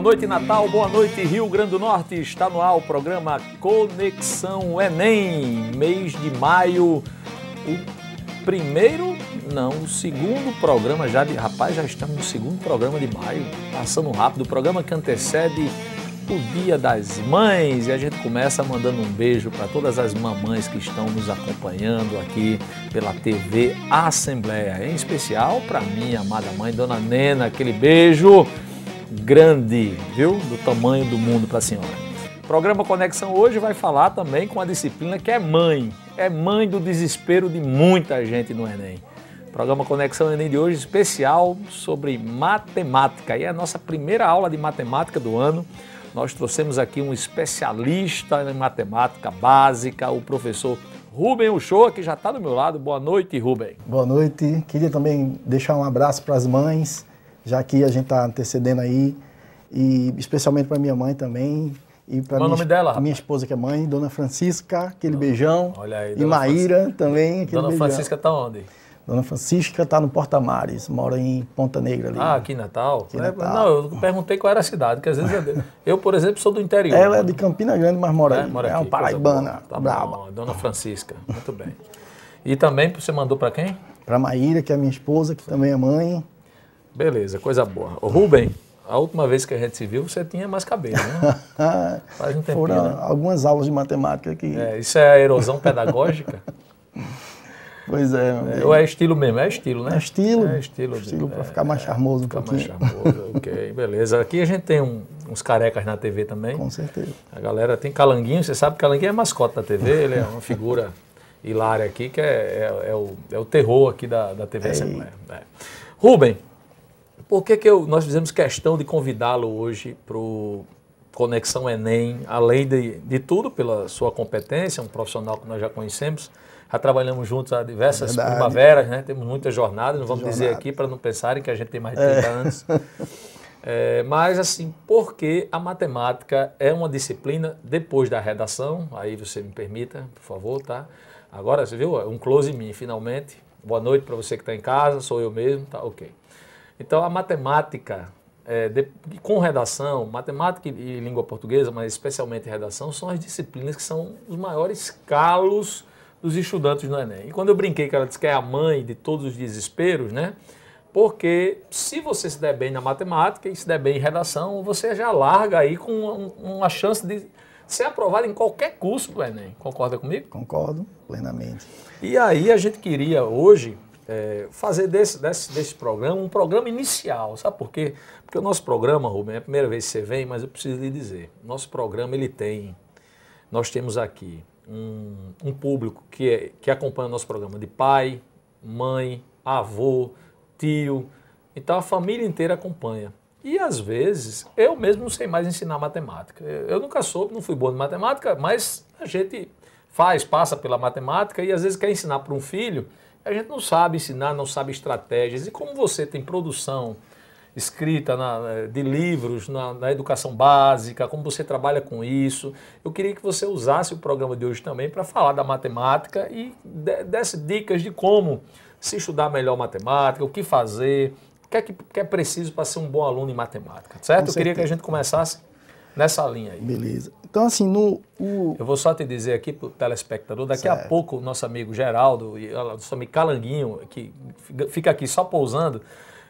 Boa noite, Natal. Boa noite, Rio Grande do Norte. Está no ar o programa Conexão Enem. Mês de maio, o primeiro, não, o segundo programa já de. Rapaz, já estamos no segundo programa de maio, passando rápido. O programa que antecede o Dia das Mães e a gente começa mandando um beijo para todas as mamães que estão nos acompanhando aqui pela TV Assembleia, em especial para minha amada mãe, Dona Nena, aquele beijo grande, viu? Do tamanho do mundo para a senhora. O programa Conexão hoje vai falar também com a disciplina que é mãe. É mãe do desespero de muita gente no Enem. programa Conexão Enem de hoje especial sobre matemática. E é a nossa primeira aula de matemática do ano. Nós trouxemos aqui um especialista em matemática básica, o professor Rubem Uchoa, que já está do meu lado. Boa noite, Rubem. Boa noite. Queria também deixar um abraço para as mães já que a gente está antecedendo aí, e especialmente para minha mãe também. E para é minha, nome dela, minha esposa que é mãe, Dona Francisca, aquele Não, beijão. Olha aí, e Maíra Francisca. também, aquele Dona beijão. Francisca está onde? Dona Francisca está no Porta Mares, mora em Ponta Negra ali. Ah, aqui em Natal? Aqui é, Natal. Não, eu perguntei qual era a cidade, que às vezes é eu, eu por exemplo, sou do interior. Ela é de Campina Grande, mas mora é, aí. Mora é uma paraibana, tá brava. Bom, Dona Francisca, muito bem. E também você mandou para quem? Para Maíra, que é minha esposa, que Sim. também é mãe. Beleza, coisa boa. Ô, Rubem, a última vez que a gente se viu, você tinha mais cabelo, né? Faz um tempinho, Foram né? algumas aulas de matemática aqui. É, isso é a erosão pedagógica? Pois é. é ou é estilo mesmo? É estilo, né? É estilo. É estilo. estilo para é, ficar mais é, charmoso um ficar pouquinho. mais charmoso, ok. Beleza. Aqui a gente tem um, uns carecas na TV também. Com certeza. A galera tem Calanguinho. Você sabe que Calanguinho é mascote da TV. ele é uma figura hilária aqui, que é, é, é, o, é o terror aqui da, da TV é Assembleia. É. Rubem, por que, que eu, nós fizemos questão de convidá-lo hoje para o Conexão Enem, além de, de tudo, pela sua competência, um profissional que nós já conhecemos, já trabalhamos juntos há diversas primaveras, né? temos muitas jornadas, não vamos dizer aqui para não pensarem que a gente tem mais de 30 é. anos. É, mas assim, porque a matemática é uma disciplina depois da redação, aí você me permita, por favor, tá? Agora, você viu? Um close em mim, finalmente. Boa noite para você que está em casa, sou eu mesmo, tá ok. Então, a matemática, é, de, com redação, matemática e, e, língua portuguesa, mas especialmente redação, são as disciplinas que são os maiores calos dos estudantes no Enem. E quando eu brinquei que ela disse que é a mãe de todos os desesperos, né? Porque se você se der bem na matemática e se der bem em redação, você já larga aí com uma, uma chance de ser aprovado em qualquer curso do Enem. Concorda comigo? Concordo, plenamente. E aí a gente queria hoje é, fazer desse, desse, desse programa um programa inicial. Sabe por quê? Porque o nosso programa, Rubem, é a primeira vez que você vem, mas eu preciso lhe dizer, nosso programa ele tem, nós temos aqui um, um público que, é, que acompanha o nosso programa de pai, mãe, avô, tio, então a família inteira acompanha. E às vezes eu mesmo não sei mais ensinar matemática. Eu nunca soube, não fui bom de matemática, mas a gente faz, passa pela matemática e às vezes quer ensinar para um filho a gente não sabe ensinar, não sabe estratégias. E como você tem produção escrita na, né, de livros na, na educação básica, como você trabalha com isso, eu queria que você usasse o programa de hoje também para falar da matemática e desse dicas de como se estudar melhor matemática, o que fazer, o que é, que, que é preciso para ser um bom aluno em matemática, certo? eu queria que a gente começasse nessa linha aí. Beleza. Então, assim, no. O... Eu vou só te dizer aqui para o telespectador, daqui certo. a pouco, nosso amigo Geraldo e nosso amigo Calanguinho, que fica aqui só pousando,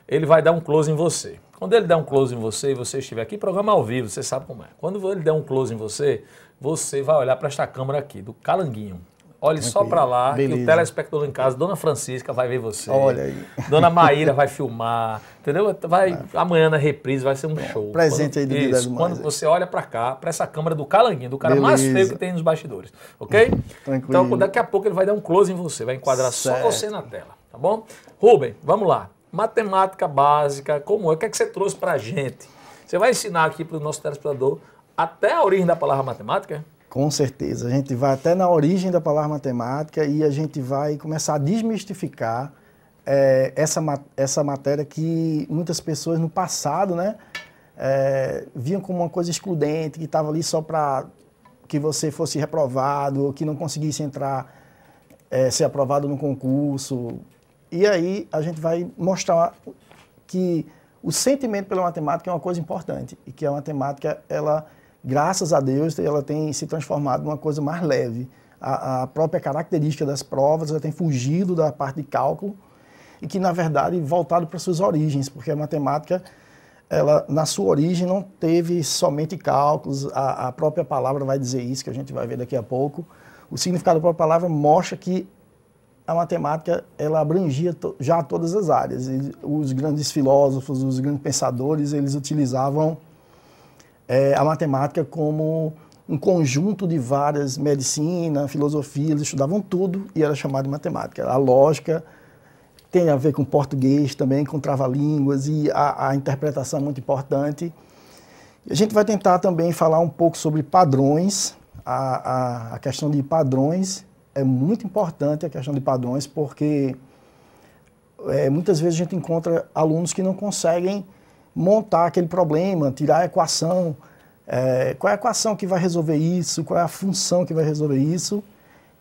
ele vai dar um close em você. Quando ele der um close em você e você estiver aqui, programa ao vivo, você sabe como é. Quando ele der um close em você, você vai olhar para esta câmera aqui, do Calanguinho. Olhe Tranquilo. só para lá Beleza. que o telespectador em casa, Dona Francisca vai ver você. Olha aí. Dona Maíra vai filmar, entendeu? Vai, Amanhã na reprise vai ser um show. Presente quando, aí do isso, Dia das Quando você olha para cá, para essa câmera do Calanguinho, do cara Beleza. mais feio que tem nos bastidores, ok? Hum, então, tranquilo. Então daqui a pouco ele vai dar um close em você, vai enquadrar certo. só você na tela, tá bom? Rubem, vamos lá. Matemática básica, como é? O que é que você trouxe para gente? Você vai ensinar aqui para o nosso telespectador até a origem da palavra matemática? Com certeza. A gente vai até na origem da palavra matemática e a gente vai começar a desmistificar é, essa, essa matéria que muitas pessoas no passado né, é, viam como uma coisa excludente, que estava ali só para que você fosse reprovado ou que não conseguisse entrar, é, ser aprovado no concurso. E aí a gente vai mostrar que o sentimento pela matemática é uma coisa importante e que a matemática ela graças a Deus, ela tem se transformado numa coisa mais leve. A, a própria característica das provas ela tem fugido da parte de cálculo e que, na verdade, voltado para suas origens, porque a matemática, ela, na sua origem, não teve somente cálculos, a, a própria palavra vai dizer isso, que a gente vai ver daqui a pouco. O significado da própria palavra mostra que a matemática ela abrangia to, já todas as áreas. E os grandes filósofos, os grandes pensadores, eles utilizavam é, a matemática como um conjunto de várias medicina, filosofia, eles estudavam tudo e era chamado de matemática. A lógica tem a ver com português também, com trava-línguas e a, a interpretação é muito importante. A gente vai tentar também falar um pouco sobre padrões. A, a, a, questão de padrões é muito importante, a questão de padrões, porque é, muitas vezes a gente encontra alunos que não conseguem montar aquele problema, tirar a equação. É, qual é a equação que vai resolver isso? Qual é a função que vai resolver isso?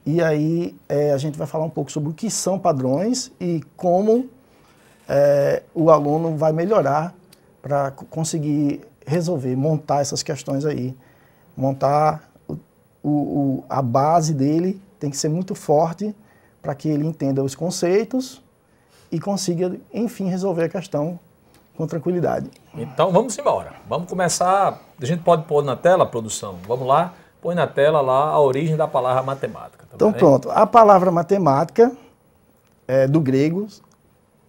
E aí é, a gente vai falar um pouco sobre o que são padrões e como é, o aluno vai melhorar para conseguir resolver, montar essas questões aí. Montar o, o, a base dele tem que ser muito forte para que ele entenda os conceitos e consiga, enfim, resolver a questão com tranquilidade. Então vamos embora. Vamos começar. A gente pode pôr na tela, produção? Vamos lá. Põe na tela lá a origem da palavra matemática. Tá então bem? pronto. A palavra matemática é, do grego,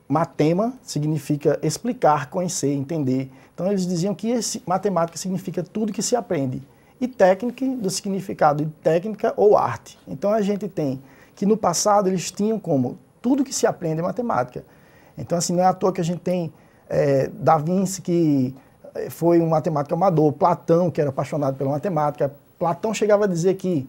matema, significa explicar, conhecer, entender. Então eles diziam que esse, matemática significa tudo que se aprende. E técnica, do significado de técnica ou arte. Então a gente tem que no passado eles tinham como tudo que se aprende é matemática. Então assim, não é à toa que a gente tem é, Da Vinci, que é, foi um matemático amador, Platão, que era apaixonado pela matemática. Platão chegava a dizer que,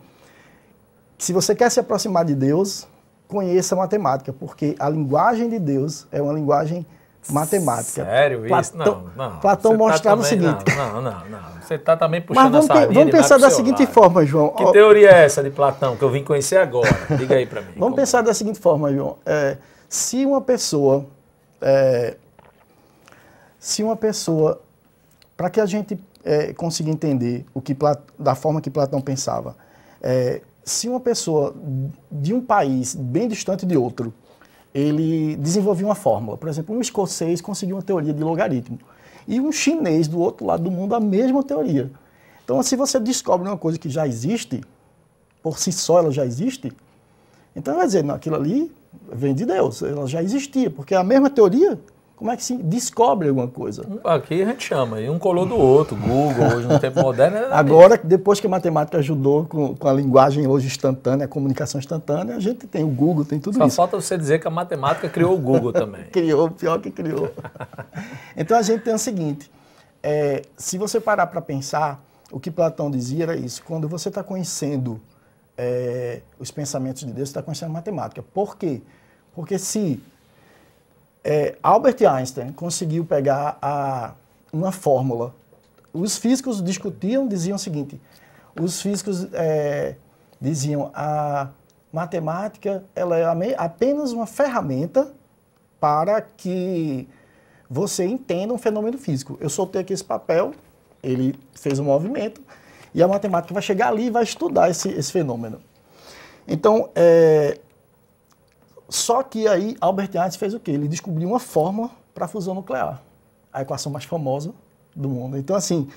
se você quer se aproximar de Deus, conheça matemática, porque a linguagem de Deus é uma linguagem matemática. Sério isso? Platão, não, não. Platão tá mostrava tá o seguinte. Não, não, não, Você está também puxando Mas vamos, vamos pensar da seguinte lado. forma, João. Que teoria é essa de Platão que eu vim conhecer agora? Diga aí para mim. vamos como... É. pensar da seguinte forma, João. É, se uma pessoa é, se uma pessoa, para que a gente é, consiga entender o que Plat, da forma que Platão pensava, é, se uma pessoa de um país bem distante de outro, ele desenvolveu uma fórmula. Por exemplo, um escocês conseguiu uma teoria de logaritmo e um chinês do outro lado do mundo a mesma teoria. Então, se você descobre uma coisa que já existe, por si só ela já existe, então vai dizer, não, aquilo ali vem de Deus, ela já existia, porque é a mesma teoria como é que se descobre alguma coisa? Aqui a gente chama, e um colou do outro, Google, hoje no tempo moderno. É Agora, depois que a matemática ajudou com, com, a linguagem hoje instantânea, a comunicação instantânea, a gente tem o Google, tem tudo Só isso. Só falta você dizer que a matemática criou o Google também. criou, pior que criou. então a gente tem o seguinte: é, se você parar para pensar, o que Platão dizia era isso, quando você está conhecendo é, os pensamentos de Deus, você está conhecendo matemática. Por quê? Porque se é, Albert Einstein conseguiu pegar a, uma fórmula. Os físicos discutiam, diziam o seguinte: os físicos é, diziam a matemática ela é apenas uma ferramenta para que você entenda um fenômeno físico. Eu soltei aqui esse papel, ele fez um movimento, e a matemática vai chegar ali e vai estudar esse, esse fenômeno. Então, é, só que aí Albert Einstein fez o quê? Ele descobriu uma fórmula para a fusão nuclear, a equação mais famosa do mundo. Então, assim,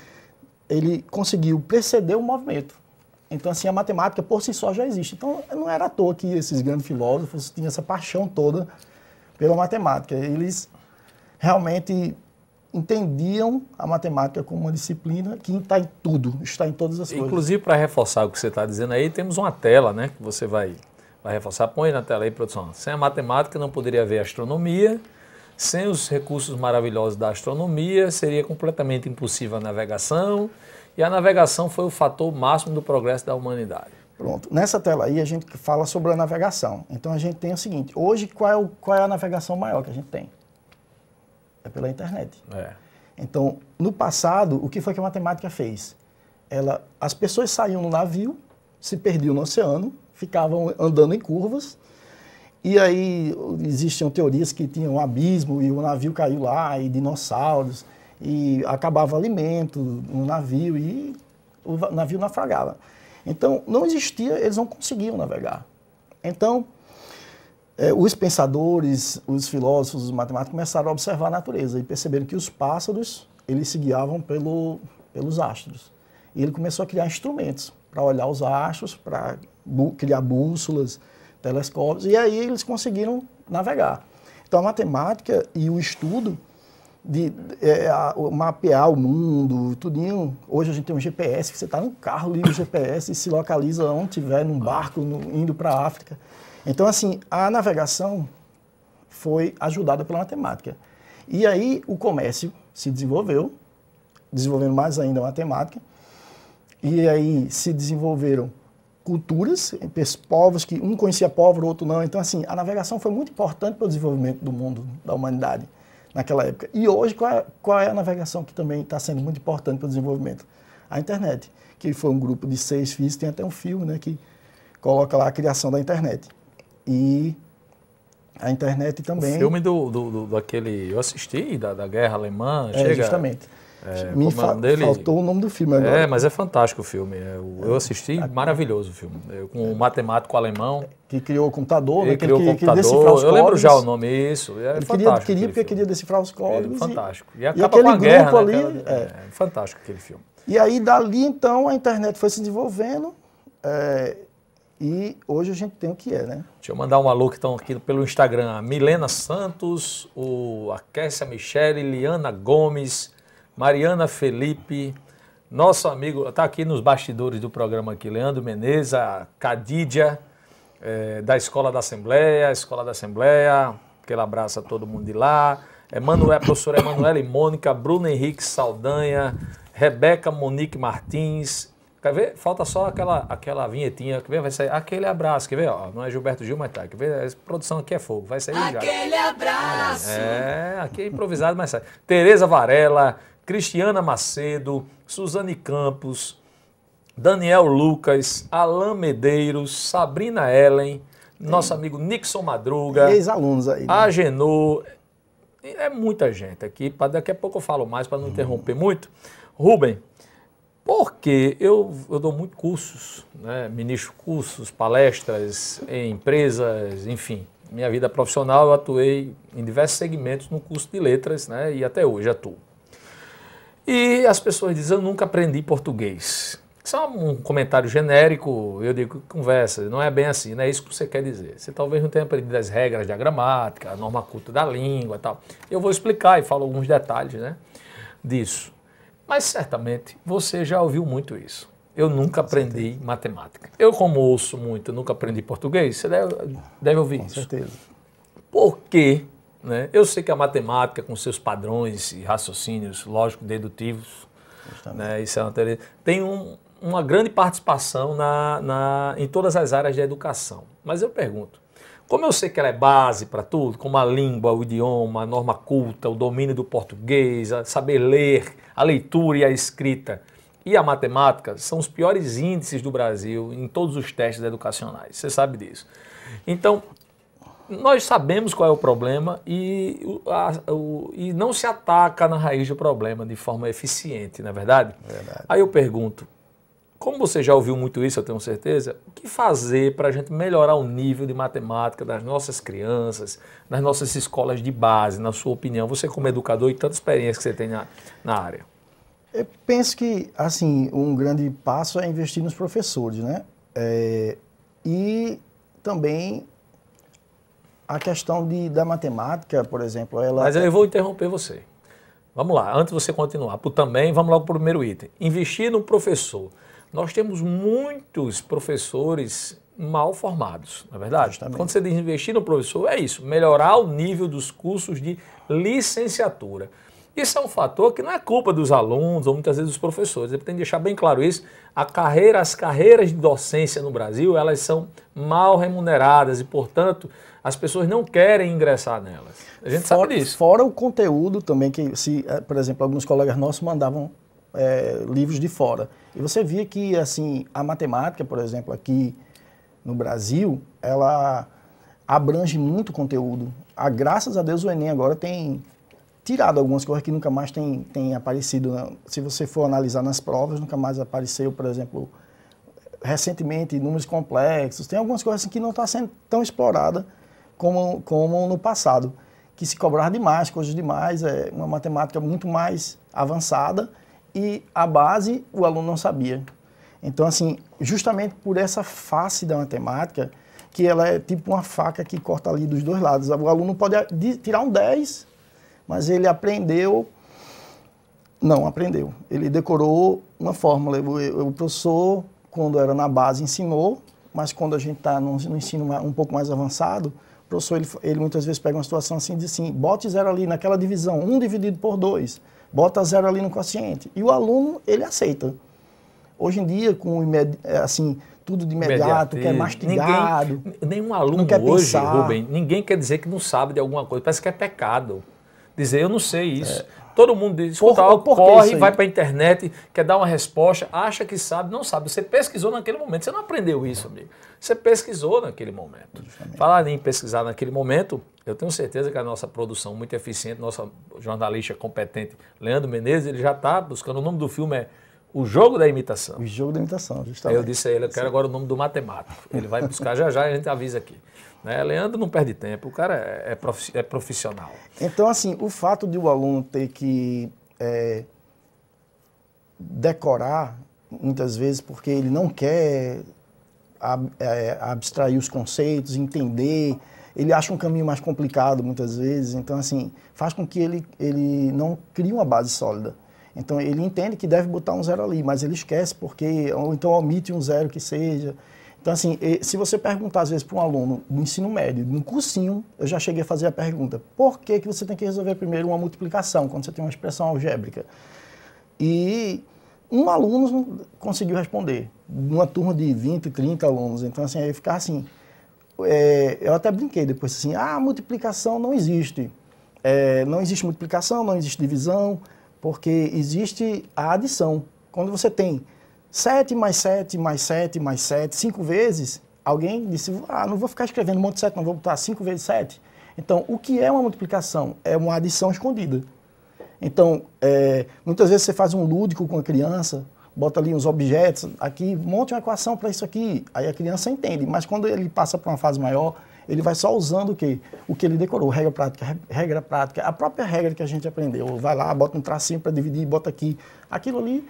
ele conseguiu preceder o movimento. Então, assim, a matemática por si só já existe. Então, não era à toa que esses grandes filósofos tinham essa paixão toda pela matemática. Eles realmente entendiam a matemática como uma disciplina que está em tudo, está em todas as Inclusive, coisas. Inclusive, para reforçar o que você está dizendo aí, temos uma tela né, que você vai Vai reforçar, põe na tela aí, produção. Sem a matemática não poderia haver astronomia, sem os recursos maravilhosos da astronomia seria completamente impossível a navegação, e a navegação foi o fator máximo do progresso da humanidade. Pronto. Nessa tela aí a gente fala sobre a navegação. Então a gente tem o seguinte, hoje qual é, o, qual é a navegação maior que a gente tem? É pela internet. É. Então, no passado, o que foi que a matemática fez? Ela, as pessoas saíam no navio, se perdiam no oceano, ficavam andando em curvas. E aí existiam teorias que tinham um abismo e o navio caiu lá, e dinossauros, e acabava alimento no navio e o navio naufragava. Então, não existia, eles não conseguiam navegar. Então, é, os pensadores, os filósofos, os matemáticos começaram a observar a natureza e perceberam que os pássaros, eles se guiavam pelo, pelos astros. E ele começou a criar instrumentos para olhar os astros, para criar bússolas, telescópios, e aí eles conseguiram navegar. Então a matemática e o estudo de é, a, mapear o mundo, tudinho. Hoje a gente tem um GPS, que você está no carro, liga o GPS e se localiza onde tiver, num barco, no, indo para a África. Então, assim, a navegação foi ajudada pela matemática. E aí o comércio se desenvolveu, desenvolvendo mais ainda a matemática, e aí se desenvolveram culturas, povos que um conhecia povo, o outro não. Então, assim, a navegação foi muito importante para o desenvolvimento do mundo, da humanidade, naquela época. E hoje, qual é, qual é a navegação que também está sendo muito importante para o desenvolvimento? A internet, que foi um grupo de seis filhos, tem até um filme né, que coloca lá a criação da internet. E a internet também. O filme do, do, do daquele. Eu assisti, da, da guerra alemã. É, chega... justamente. É, Me é fa dele... faltou o nome do filme agora. É, mas é fantástico o filme. É, eu assisti, é. maravilhoso o filme. É, com o um matemático alemão. Que criou o computador, né? Criou que, o computador. Que eu códigos. lembro já o nome, isso. É ele queria, queria porque filme. queria decifrar os códigos. É, fantástico. E, e aquele com a grupo né? ali. é. fantástico aquele filme. E aí, dali então, a internet foi se desenvolvendo. E hoje a gente tem o que é, né? Deixa eu mandar um alô que estão aqui pelo Instagram. Milena Santos, o Akessia Michele, Liana Gomes, Mariana Felipe, nosso amigo, está aqui nos bastidores do programa aqui, Leandro Menezes, a Cadídia, é, da Escola da Assembleia, Escola da Assembleia, aquele abraço a todo mundo de lá. Emanuel, professora Emanuela e Mônica, Bruno Henrique Saldanha, Rebeca Monique Martins. Quer ver? Falta só aquela, aquela vinhetinha. Quer ver? Vai sair aquele abraço. Quer ver? Ó, não é Gilberto Gil, mas tá. Quer ver? A é, produção aqui é fogo. Vai sair aquele já. Aquele abraço. É, aqui é improvisado, mas sai. Tereza Varela, Cristiana Macedo, Suzane Campos, Daniel Lucas, Alain Medeiros, Sabrina Ellen, nosso amigo Nixon Madruga. Ex-alunos aí. Né? Agenor. É muita gente aqui. Daqui a pouco eu falo mais para não hum. interromper muito. Rubem, porque eu, eu dou muitos cursos, né? ministro cursos, palestras em empresas, enfim. Minha vida profissional eu atuei em diversos segmentos no curso de letras né? e até hoje atuo. E as pessoas dizem: Eu nunca aprendi português. Isso é um comentário genérico, eu digo, conversa, não é bem assim, não é isso que você quer dizer. Você talvez não tenha aprendido as regras da gramática, a norma culta da língua e tal. Eu vou explicar e falo alguns detalhes né, disso. Mas certamente você já ouviu muito isso. Eu nunca aprendi matemática. Eu, como ouço muito, nunca aprendi português, você deve, deve ouvir Com isso. Com certeza. Por quê? Né? Eu sei que a matemática, com seus padrões e raciocínios lógico-dedutivos, né, isso é uma teoria, tem um, uma grande participação na, na, em todas as áreas da educação. Mas eu pergunto, como eu sei que ela é base para tudo, como a língua, o idioma, a norma culta, o domínio do português, saber ler, a leitura e a escrita, e a matemática são os piores índices do Brasil em todos os testes educacionais. Você sabe disso. Então, nós sabemos qual é o problema e, a, o, e não se ataca na raiz do problema de forma eficiente, não é verdade? verdade. Aí eu pergunto, como você já ouviu muito isso, eu tenho certeza, o que fazer para a gente melhorar o nível de matemática das nossas crianças, nas nossas escolas de base, na sua opinião, você como educador e tanta experiência que você tem na, na área? Eu penso que, assim, um grande passo é investir nos professores, né? É, e também a questão de, da matemática, por exemplo, ela... Mas eu vou interromper você. Vamos lá, antes de você continuar, também vamos logo para o primeiro item. Investir no professor. Nós temos muitos professores mal formados, não é verdade? Justamente. Quando você diz investir no professor, é isso, melhorar o nível dos cursos de licenciatura. Isso é um fator que não é culpa dos alunos ou muitas vezes dos professores. Eu tenho que deixar bem claro isso. A carreira, as carreiras de docência no Brasil, elas são mal remuneradas e, portanto, as pessoas não querem ingressar nelas. A gente fora, sabe disso. Fora o conteúdo também, que se, eh, por exemplo, alguns colegas nossos mandavam é, livros de fora. E você via que, assim, a matemática, por exemplo, aqui no Brasil, ela abrange muito conteúdo. a graças a Deus o Enem agora tem tirado algumas coisas que nunca mais tem, tem aparecido. Né? Se você for analisar nas provas, nunca mais apareceu, por exemplo, recentemente, números complexos. Tem algumas coisas assim, que não está sendo tão explorada como, como no passado, que se cobrava demais, coisas demais, é uma matemática muito mais avançada e a base o aluno não sabia. Então, assim, justamente por essa face da matemática, que ela é tipo uma faca que corta ali dos dois lados. O aluno pode tirar um 10, mas ele aprendeu não, aprendeu. Ele decorou uma fórmula. O, professor, quando era na base, ensinou, mas quando a gente está no ensino um pouco mais avançado, professor, ele, ele muitas vezes pega uma situação assim, diz assim, bote zero ali naquela divisão, um dividido por dois, bota zero ali no quociente. E o aluno, ele aceita. Hoje em dia, com é, assim, tudo de imediato, que é mastigado. Ninguém, nenhum aluno hoje, pensar. Rubem, ninguém quer dizer que não sabe de alguma coisa. Parece que é pecado. Dizer, eu não sei isso. É. Todo mundo diz, escuta, por, por corre, vai para a internet, quer dar uma resposta, acha que sabe, não sabe. Você pesquisou naquele momento, você não aprendeu isso, amigo. Você pesquisou naquele momento. Justamente. Falar em pesquisar naquele momento, eu tenho certeza que a nossa produção muito eficiente, nossa jornalista competente, Leandro Menezes, ele já está buscando, o nome do filme é o jogo da imitação. O jogo da imitação, justamente. Eu disse a ele, eu quero agora o nome do matemático. Ele vai buscar já já, e a gente avisa aqui. Né? Leandro não perde tempo, o cara é, é, é profissional. Então, assim, o fato de o aluno ter que é, decorar, muitas vezes, porque ele não quer ab, é, abstrair os conceitos, entender, ele acha um caminho mais complicado, muitas vezes. Então, assim, faz com que ele, ele não crie uma base sólida. Então, ele entende que deve botar um zero ali, mas ele esquece porque, ou então omite um zero que seja. Então, assim, se você perguntar às vezes para um aluno do ensino médio, num cursinho, eu já cheguei a fazer a pergunta: por que, que você tem que resolver primeiro uma multiplicação quando você tem uma expressão algébrica? E um aluno conseguiu responder, numa turma de 20, 30 alunos. Então, assim, aí ficar assim. É, eu até brinquei depois assim: ah, multiplicação não existe. É, não existe multiplicação, não existe divisão, porque existe a adição. Quando você tem 7 mais 7 mais 7 mais 7, cinco vezes, alguém disse, ah, não vou ficar escrevendo um monte de 7, não vou botar 5 vezes 7. Então, o que é uma multiplicação? É uma adição escondida. Então, é, muitas vezes você faz um lúdico com a criança, bota ali uns objetos, aqui, monte uma equação para isso aqui, aí a criança entende, mas quando ele passa para uma fase maior, ele vai só usando o que o que ele decorou, regra prática, regra prática, a própria regra que a gente aprendeu, vai lá, bota um tracinho para dividir, bota aqui, aquilo ali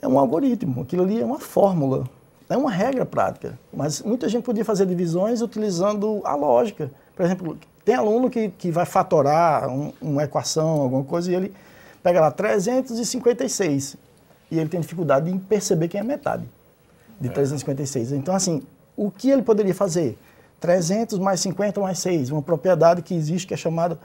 é um algoritmo, aquilo ali é uma fórmula, é uma regra prática. Mas muita gente podia fazer divisões utilizando a lógica. Por exemplo, tem aluno que, que vai fatorar um, uma equação, alguma coisa, e ele pega lá 356 e ele tem dificuldade em perceber quem é metade de é. 356. Então, assim, o que ele poderia fazer? 300 mais 50 mais 6, uma propriedade que existe que é chamada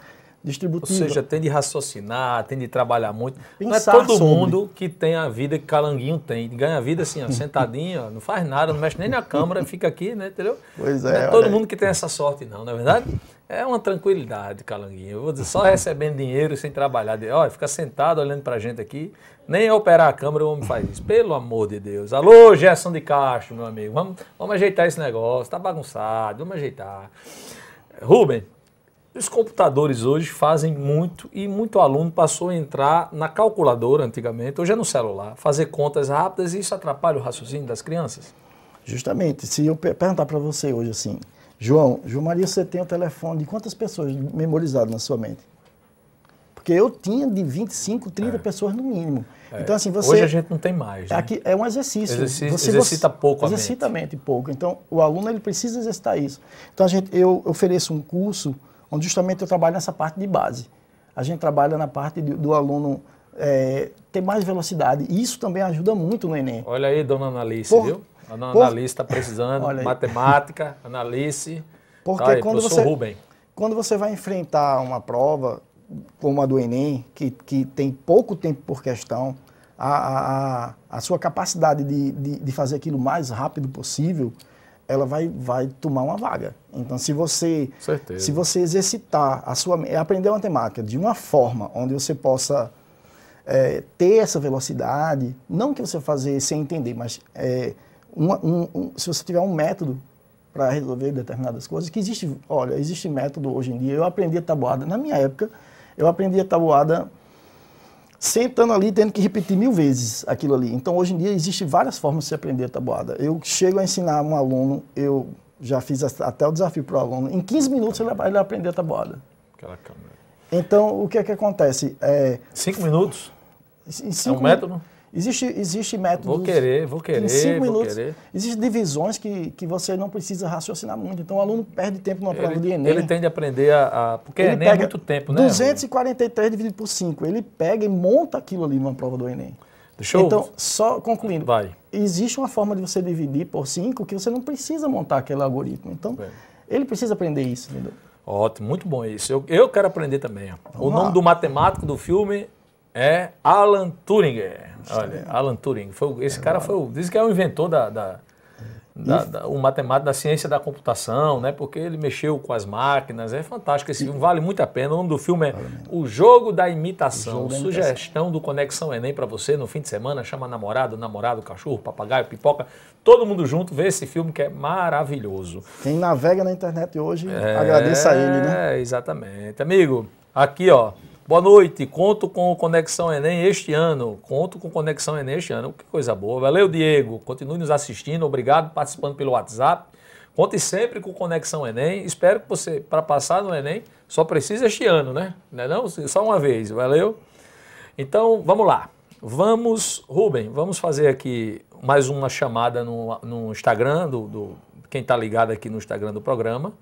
distributiva. Ou seja, tem de raciocinar, tem de trabalhar muito. Pensar não é todo sobre. mundo que tem a vida que Calanguinho tem. Ganha a vida assim, ó, sentadinho, ó, não faz nada, não mexe nem na câmera, fica aqui, né, entendeu? Pois é. Não é, é todo mundo que tem essa sorte, não, não é verdade? É uma tranquilidade, Calanguinho. Eu vou dizer, só recebendo dinheiro sem trabalhar. Olha, fica sentado olhando pra gente aqui. Nem operar a câmera o homem faz isso. Pelo amor de Deus. Alô, Gerson de Castro, meu amigo. Vamos, vamos ajeitar esse negócio. Tá bagunçado, vamos ajeitar. Rubem, os computadores hoje fazem muito e muito aluno passou a entrar na calculadora antigamente, hoje é no celular, fazer contas rápidas e isso atrapalha o raciocínio das crianças? Justamente. Se eu perguntar para você hoje assim, João, João Maria, você tem o telefone de quantas pessoas memorizado na sua mente? Porque eu tinha de 25, 30 é. pessoas no mínimo. É. Então, assim, você. Hoje a gente não tem mais. Né? Aqui é um exercício. Exerci você, exercita você, pouco a exercita mente. Exercita pouco. Então, o aluno ele precisa exercitar isso. Então, a gente, eu ofereço um curso onde justamente eu trabalho nessa parte de base. A gente trabalha na parte de, do aluno é, ter mais velocidade. E isso também ajuda muito no Enem. Olha aí, dona Analice, Por... viu? A dona Analice está precisando, matemática, Analice. Porque tá aí, quando, você, quando você vai enfrentar uma prova como a do Enem, que, que tem pouco tempo por questão, a, a, a sua capacidade de, de, de fazer aquilo o mais rápido possível ela vai, vai tomar uma vaga. Então, se você, se você exercitar a sua, é aprender uma temática de uma forma onde você possa é, ter essa velocidade, não que você fazer sem entender, mas é, uma, um, um, se você tiver um método para resolver determinadas coisas, que existe, olha, existe método hoje em dia. Eu aprendi a tabuada na minha época, eu aprendi a tabuada sentando ali tendo que repetir mil vezes aquilo ali. Então, hoje em dia, existem várias formas de se aprender a tabuada. Eu chego a ensinar um aluno, eu já fiz até o desafio para o aluno, em 15 minutos ele, vai aprender a tabuada. Caraca, Então, o que é que acontece? É, Cinco minutos? Cinco é um método? Existe, existe métodos. Vou querer, vou querer. em cinco minutos. Existem divisões que, que você não precisa raciocinar muito. Então o aluno perde tempo numa ele, prova de Enem. Ele tende a aprender a. a porque ele Enem é muito tempo, né? 243 dividido por 5. Ele pega e monta aquilo ali numa prova do Enem. Deixa eu... Então, só concluindo. Vai. Existe uma forma de você dividir por 5 que você não precisa montar aquele algoritmo. Então, Bem. ele precisa aprender isso, entendeu? Ótimo, muito bom isso. Eu, eu quero aprender também. Vamos o nome lá. do matemático do filme é Alan Turing. Olha, Alan Turing. Foi, esse é cara foi, diz que é o inventor da, da, é. da, da, o matemático da ciência da computação, né? Porque ele mexeu com as máquinas. É fantástico esse filme, vale muito a pena. O nome do filme é O Jogo da Imitação. Jogo da imitação. Sugestão do Conexão Enem para você no fim de semana. Chama namorado, namorado, cachorro, papagaio, pipoca. Todo mundo junto vê esse filme que é maravilhoso. Quem navega na internet hoje, é, agradeça a ele, né? É, exatamente. Amigo, aqui ó. Boa noite, conto com o Conexão Enem este ano. Conto com o Conexão Enem este ano. Que coisa boa. Valeu, Diego. Continue nos assistindo. Obrigado participando pelo WhatsApp. Conte sempre com o Conexão Enem. Espero que você, para passar no Enem, só precisa este ano, né? Não é não? Só uma vez. Valeu? Então, vamos lá. Vamos, Rubem, vamos fazer aqui mais uma chamada no, no Instagram, do, do quem está ligado aqui no Instagram do programa.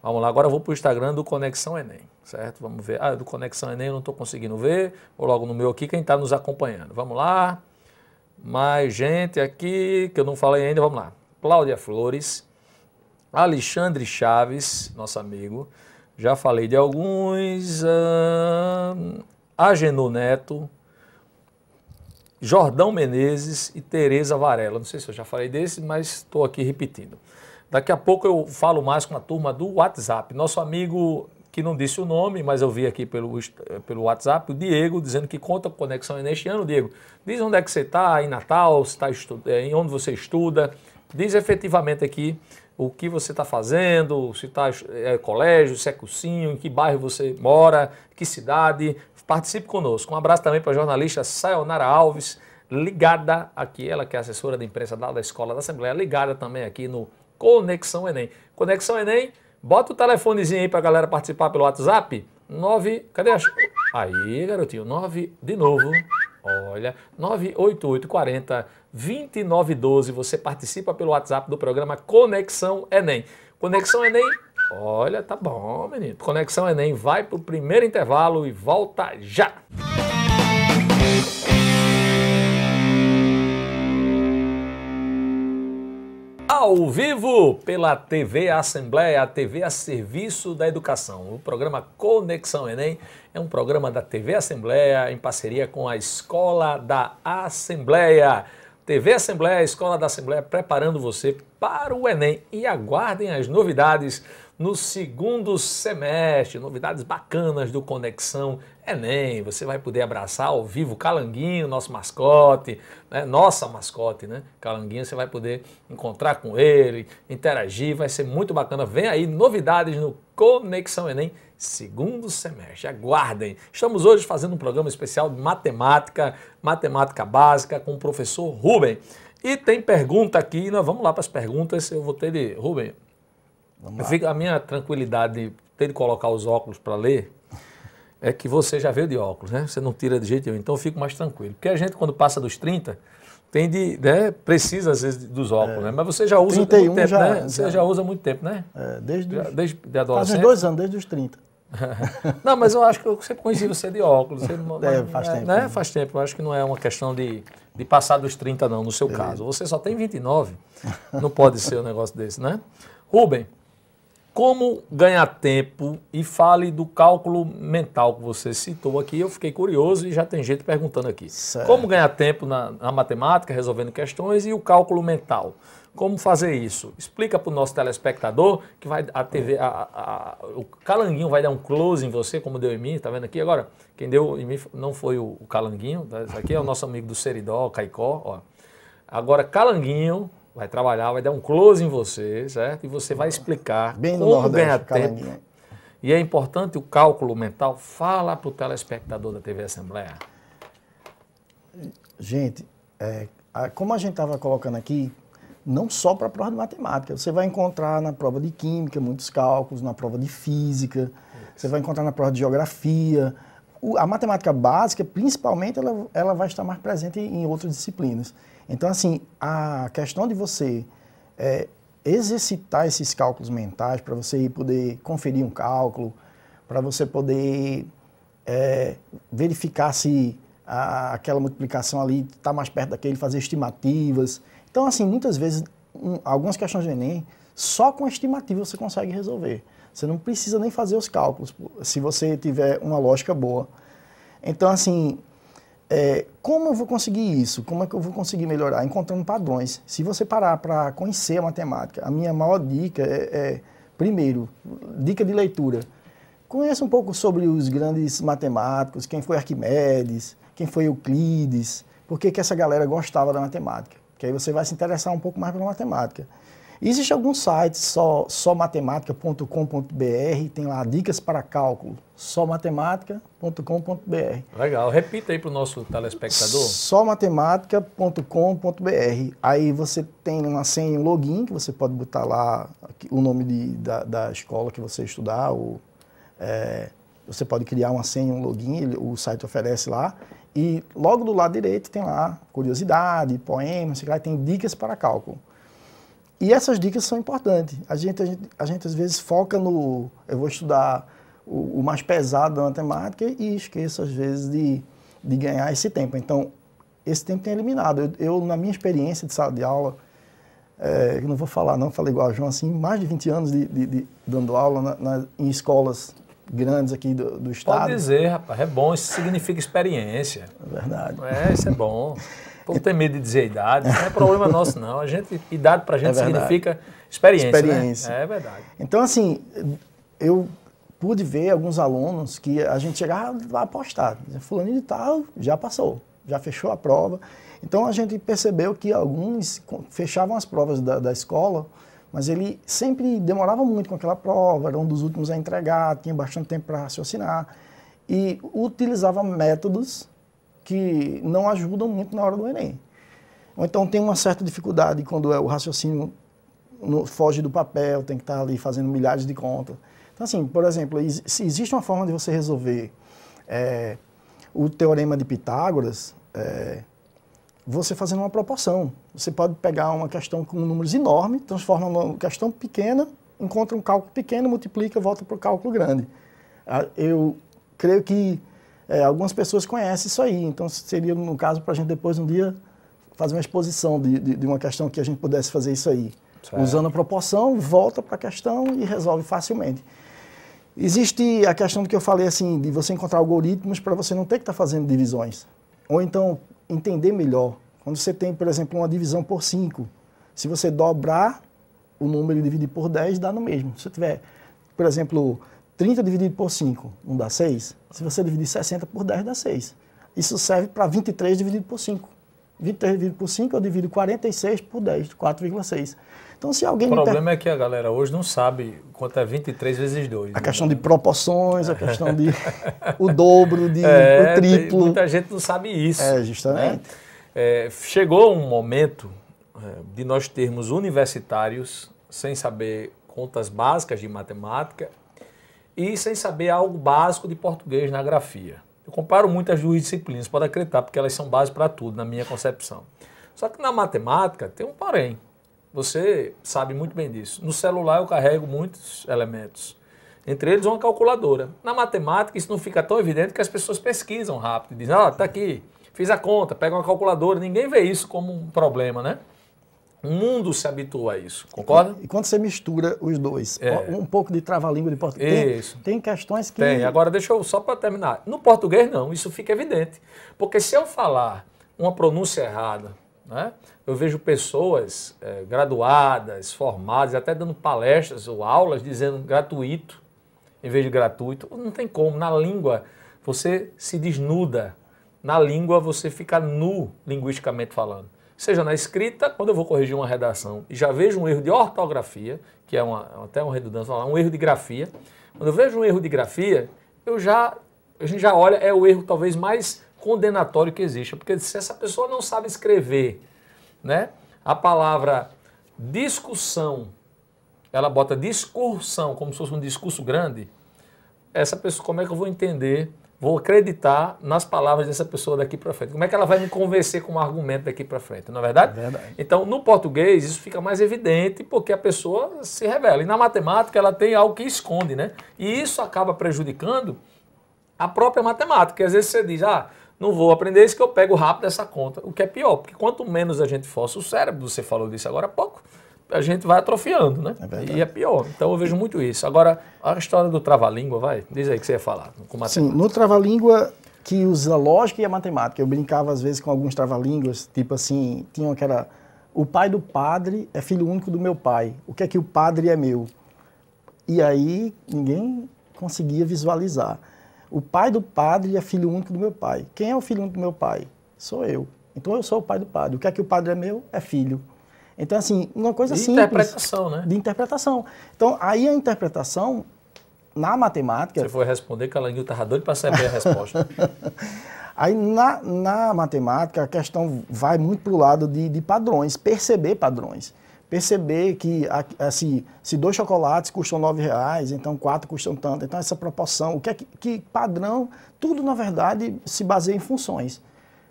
Vamos lá, agora eu vou para o Instagram do Conexão Enem, certo? Vamos ver. Ah, do Conexão Enem eu não estou conseguindo ver. Vou logo no meu aqui, quem está nos acompanhando. Vamos lá. Mais gente aqui que eu não falei ainda. Vamos lá. Cláudia Flores, Alexandre Chaves, nosso amigo. Já falei de alguns. Hum, Neto, Jordão Menezes e Tereza Varela. Não sei se eu já falei desse, mas estou aqui repetindo. Daqui a pouco eu falo mais com a turma do WhatsApp. Nosso amigo que não disse o nome, mas eu vi aqui pelo, eh, pelo WhatsApp, o Diego dizendo que conta com Conexão neste ano. Diego, diz onde é que você está em Natal, se tá eh, em onde você estuda, diz efetivamente aqui o que você está fazendo, se está é, eh, colégio, se é cursinho, em que bairro você mora, que cidade. Participe conosco. Um abraço também para a jornalista Sayonara Alves, ligada aqui, ela que é assessora de imprensa da, da Escola da Assembleia, ligada também aqui no Conexão Enem. Conexão Enem, bota o telefonezinho aí para a galera participar pelo WhatsApp. 9. Cadê a. Aí, garotinho, 9 de novo. Olha, 98840 2912. Você participa pelo WhatsApp do programa Conexão Enem. Conexão Enem. Olha, tá bom, menino. Conexão Enem vai pro primeiro intervalo e volta já. Ao vivo pela TV Assembleia, a TV a serviço da educação. O programa Conexão Enem é um programa da TV Assembleia em parceria com a Escola da Assembleia. TV Assembleia, Escola da Assembleia preparando você para o Enem e aguardem as novidades no segundo semestre. Novidades bacanas do Conexão Enem. Você vai poder abraçar ao vivo Calanguinho, nosso mascote, né? nossa mascote, né? Calanguinho, você vai poder encontrar com ele, interagir, vai ser muito bacana. Vem aí novidades no Conexão Enem, segundo semestre. Aguardem. Estamos hoje fazendo um programa especial de matemática, matemática básica, com o professor Rubem. E tem pergunta aqui, nós vamos lá para as perguntas. Eu vou ter de. Rubem, Fico, a minha tranquilidade ter de colocar os óculos para ler é que você já veio de óculos, né? Você não tira de jeito nenhum, então eu fico mais tranquilo. Porque a gente, quando passa dos 30, tem de, né? precisa às vezes dos óculos, é. né? Mas você já usa 31 muito tempo, já, né? É, já. Você já usa muito tempo, né? É, desde, os, desde de dois anos, desde os 30. não, mas eu acho que eu sempre conheci você é de óculos. Você é, faz né, tempo. Né? né? Faz tempo. Eu acho que não é uma questão de, de passar dos 30, não, no seu Beleza. caso. Você só tem 29. não pode ser um negócio desse, né? Rubem, como ganhar tempo e fale do cálculo mental que você citou aqui, eu fiquei curioso e já tem gente perguntando aqui. Certo. Como ganhar tempo na, na, matemática, resolvendo questões e o cálculo mental? Como fazer isso? Explica para o nosso telespectador que vai a TV, a, a, o Calanguinho vai dar um close em você, como deu em mim, tá vendo aqui agora? Quem deu em mim não foi o, o Calanguinho, tá? aqui é o nosso amigo do Seridó, Caicó, ó. Agora, Calanguinho vai trabalhar, vai dar um close em você, certo? E você vai explicar Bem como Nordeste, ganhar tempo. Né? E é importante o cálculo mental. Fala para o telespectador da TV Assembleia. Gente, é, como a gente estava colocando aqui, não só para a prova de matemática, você vai encontrar na prova de química muitos cálculos, na prova de física, Isso. você vai encontrar na prova de geografia. O, a matemática básica, principalmente, ela, ela vai estar mais presente em outras disciplinas. Então, assim, a questão de você é, exercitar esses cálculos mentais para você poder conferir um cálculo, para você poder é, verificar se a, aquela multiplicação ali está mais perto daquele, fazer estimativas. Então, assim, muitas vezes, um, algumas questões do Enem, só com estimativa você consegue resolver. Você não precisa nem fazer os cálculos, se você tiver uma lógica boa. Então, assim, é, como eu vou conseguir isso? Como é que eu vou conseguir melhorar? Encontrando padrões. Se você parar para conhecer a matemática, a minha maior dica é, é, primeiro, dica de leitura. Conheça um pouco sobre os grandes matemáticos, quem foi Arquimedes, quem foi Euclides, por que essa galera gostava da matemática. Que aí você vai se interessar um pouco mais pela matemática. Existe algum site? só, só tem lá dicas para cálculo, só Legal, repita aí para o nosso telespectador. Só Aí você tem uma senha login, que você pode botar lá o nome de, da, da escola que você estudar, ou é, você pode criar uma senha, um login, o site oferece lá. E logo do lado direito tem lá curiosidade, poemas, tem dicas para cálculo. E essas dicas são importantes. A gente, a gente, a gente às vezes foca no. Eu vou estudar o, o mais pesado da matemática e esqueço, às vezes, de, de ganhar esse tempo. Então, esse tempo tem eliminado. Eu, eu, na minha experiência de sala de aula, é, não vou falar, não, falei igual a João, assim, mais de 20 anos de, de, de dando aula na, na, em escolas grandes aqui do, do estado. Pode dizer, rapaz, é bom, isso significa experiência. É verdade. É, isso é bom. povo tem medo de dizer a idade, não é problema nosso, não. A gente, idade para a gente é significa experiência. Né? Experiência. Né? É verdade. Então, assim, eu pude ver alguns alunos que a gente chegava lá apostar. Fulano de tal já passou, já fechou a prova. Então a gente percebeu que alguns fechavam as provas da, da escola, mas ele sempre demorava muito com aquela prova, era um dos últimos a entregar, tinha bastante tempo para raciocinar e utilizava métodos que não ajudam muito na hora do Enem. Ou então tem uma certa dificuldade quando é o raciocínio no, foge do papel, tem que estar ali fazendo milhares de contas. Então, assim, por exemplo, se existe uma forma de você resolver é, o teorema de Pitágoras, é, você fazendo uma proporção. Você pode pegar uma questão com números enormes, transforma uma questão pequena, encontra um cálculo pequeno, multiplica, volta para o cálculo grande. Ah, eu creio que é, algumas pessoas conhecem isso aí, então seria, no caso, para a gente depois, um dia, fazer uma exposição de, de, de, uma questão que a gente pudesse fazer isso aí. Certo. Usando a proporção, volta para a questão e resolve facilmente. Existe a questão do que eu falei, assim, de você encontrar algoritmos para você não ter que estar tá fazendo divisões. Ou então, entender melhor. Quando você tem, por exemplo, uma divisão por 5, se você dobrar o número e dividir por 10, dá no mesmo. Se você tiver, por exemplo, 30 dividido por 5 não dá 6. Se você dividir 60 por 10, dá 6. Isso serve para 23 dividido por 5. 23 dividido por 5, eu divido 46 por 10, 4,6. Então, se alguém. O problema per... é que a galera hoje não sabe quanto é 23 vezes 2. A né? questão de proporções, a questão de. o dobro, de, é, o triplo. Muita gente não sabe isso. É, justamente. Né? É, chegou um momento é, de nós termos universitários sem saber contas básicas de matemática e sem saber algo básico de português na grafia. Eu comparo muito as duas disciplinas, pode acreditar, porque elas são base para tudo, na minha concepção. Só que na matemática tem um porém. Você sabe muito bem disso. No celular eu carrego muitos elementos. Entre eles, uma calculadora. Na matemática, isso não fica tão evidente que as pessoas pesquisam rápido. e Dizem, ah, está aqui, fiz a conta, pega uma calculadora. Ninguém vê isso como um problema, né? O mundo se habitua a isso, concorda? E quando você mistura os dois, é. um pouco de trava-língua de português, tem, tem, questões que... Tem, agora deixa eu, só para terminar, no português não, isso fica evidente, porque se eu falar uma pronúncia errada, né, eu vejo pessoas é, graduadas, formadas, até dando palestras ou aulas dizendo gratuito, em vez de gratuito, não tem como, na língua você se desnuda, na língua você fica nu, linguisticamente falando seja na escrita, quando eu vou corrigir uma redação e já vejo um erro de ortografia, que é uma, até uma redundância, um erro de grafia. Quando eu vejo um erro de grafia, eu já, a gente já olha, é o erro talvez mais condenatório que existe, porque se essa pessoa não sabe escrever, né, a palavra discussão, ela bota discursão como se fosse um discurso grande, essa pessoa, como é que eu vou entender vou acreditar nas palavras dessa pessoa daqui para frente. Como é que ela vai me convencer com um argumento daqui para frente, não é verdade? é verdade? Então, no português, isso fica mais evidente porque a pessoa se revela. E na matemática, ela tem algo que esconde, né? E isso acaba prejudicando a própria matemática. Às vezes você diz, ah, não vou aprender isso que eu pego rápido essa conta. O que é pior, porque quanto menos a gente força o cérebro, você falou disso agora há pouco, a gente vai atrofiando, né? É e é pior. Então eu vejo muito isso. Agora, a história do trava-língua, vai, diz aí que você ia falar. Sim, no trava-língua que usa a lógica e a matemática. Eu brincava às vezes com alguns trava-línguas, tipo assim, tinham aquela. O pai do padre é filho único do meu pai. O que é que o padre é meu? E aí ninguém conseguia visualizar. O pai do padre é filho único do meu pai. Quem é o filho único do meu pai? Sou eu. Então eu sou o pai do padre. O que é que o padre é meu? É filho. Então, assim, uma coisa de simples. De interpretação, né? De interpretação. Então, aí a interpretação na matemática. Você foi responder que a Lanil estava doido para saber a resposta. Aí na, na matemática a questão vai muito para o lado de, de, padrões, perceber padrões. Perceber que assim, se dois chocolates custam nove reais, então quatro custam tanto, então essa proporção, o que é que, que padrão, tudo na verdade se baseia em funções.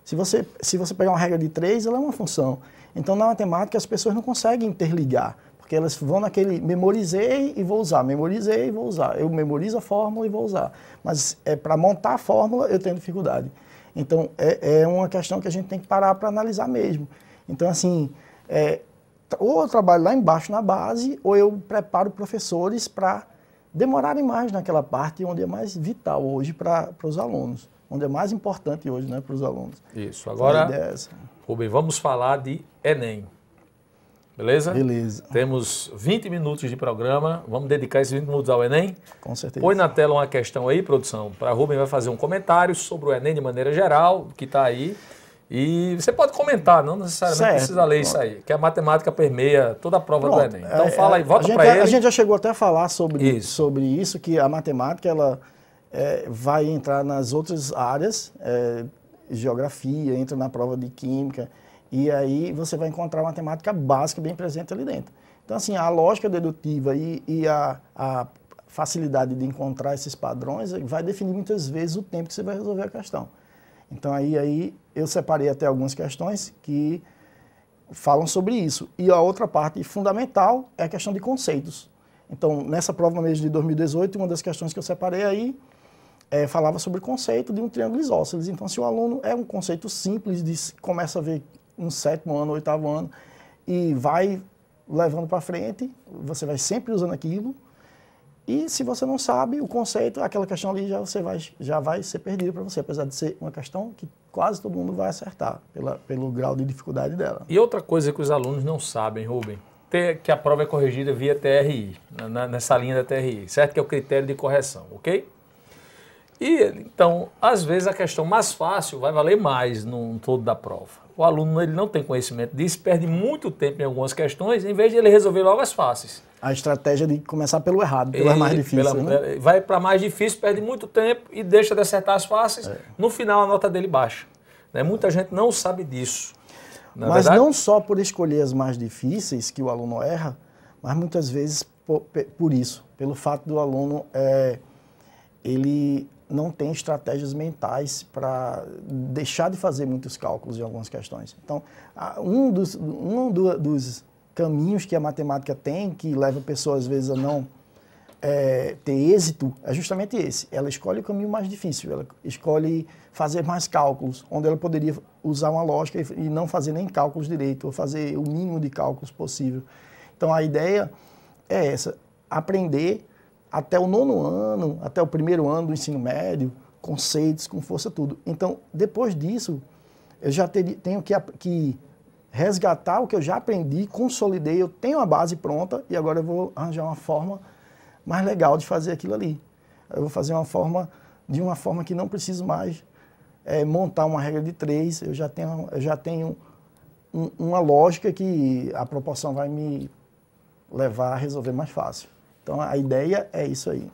Se você, se você pegar uma regra de três, ela é uma função. Então, na matemática, as pessoas não conseguem interligar, porque elas vão naquele memorizei e vou usar, memorizei e vou usar. Eu memorizo a fórmula e vou usar. Mas é, para montar a fórmula, eu tenho dificuldade. Então, é, é uma questão que a gente tem que parar para analisar mesmo. Então, assim, é, ou eu trabalho lá embaixo na base, ou eu preparo professores para demorarem mais naquela parte onde é mais vital hoje para os alunos, onde é mais importante hoje né, para os alunos. Isso, agora. Então, é Rubem, vamos falar de Enem. Beleza? Beleza. Temos 20 minutos de programa. Vamos dedicar esses 20 minutos ao Enem? Com certeza. Põe na tela uma questão aí, produção, para Rubem vai fazer um comentário sobre o Enem de maneira geral, que está aí. E você pode comentar, não necessariamente certo. precisa ler isso aí, que a matemática permeia toda a prova Pronto. do Enem. Então é, fala aí, é, volta para ele. A gente já chegou até a falar sobre isso, sobre isso que a matemática ela é, vai entrar nas outras áreas, é, geografia, entra na prova de química, e aí você vai encontrar uma matemática básica bem presente ali dentro. Então, assim, a lógica dedutiva e, e a, a facilidade de encontrar esses padrões eh, vai definir muitas vezes o tempo que você vai resolver a questão. Então aí, aí eu separei até algumas questões que falam sobre isso. E a outra parte fundamental é a questão de conceitos. Então, nessa prova mesmo de 2018, uma das questões que eu separei aí é, falava sobre o conceito de um triângulo isósceles. Então, se o aluno é um conceito simples, de, começa a ver no sétimo ano, oitavo ano, e vai levando para frente, você vai sempre usando aquilo. E se você não sabe o conceito, aquela questão ali já, você vai, já vai ser perdida para você, apesar de ser uma questão que quase todo mundo vai acertar pela, pelo grau de dificuldade dela. E outra coisa que os alunos não sabem, Rubem, que a prova é corrigida via TRI, na, nessa linha da TRI, certo? Que é o critério de correção, ok? E então, às vezes a questão mais fácil vai valer mais no todo da prova. O aluno ele não tem conhecimento disso, perde muito tempo em algumas questões, em vez de ele resolver logo as fáceis. A estratégia de começar pelo errado, pelo e, mais difícil. Pela, né? É, vai para mais difícil, perde muito tempo e deixa de acertar as fáceis. É. No final a nota dele baixa. Né? Muita gente não sabe disso. É mas verdade, não só por escolher as mais difíceis que o aluno erra, mas muitas vezes por, por isso, pelo fato do aluno é, ele não tem estratégias mentais para deixar de fazer muitos cálculos em algumas questões. Então, um dos, um dos caminhos que a matemática tem, que leva pessoas às vezes a não é, ter êxito, é justamente esse. Ela escolhe o caminho mais difícil, ela escolhe fazer mais cálculos, onde ela poderia usar uma lógica e não fazer nem cálculos direito, ou fazer o mínimo de cálculos possível. Então, a ideia é essa, aprender até o nono ano, até o primeiro ano do ensino médio, conceitos com força tudo. Então, depois disso, eu já ter, tenho que, que resgatar o que eu já aprendi, consolidei, eu tenho a base pronta e agora eu vou arranjar uma forma mais legal de fazer aquilo ali. Eu vou fazer uma forma de uma forma que não preciso mais é, montar uma regra de três, eu já tenho, eu já tenho um, uma lógica que a proporção vai me levar a resolver mais fácil. Então a ideia é isso aí.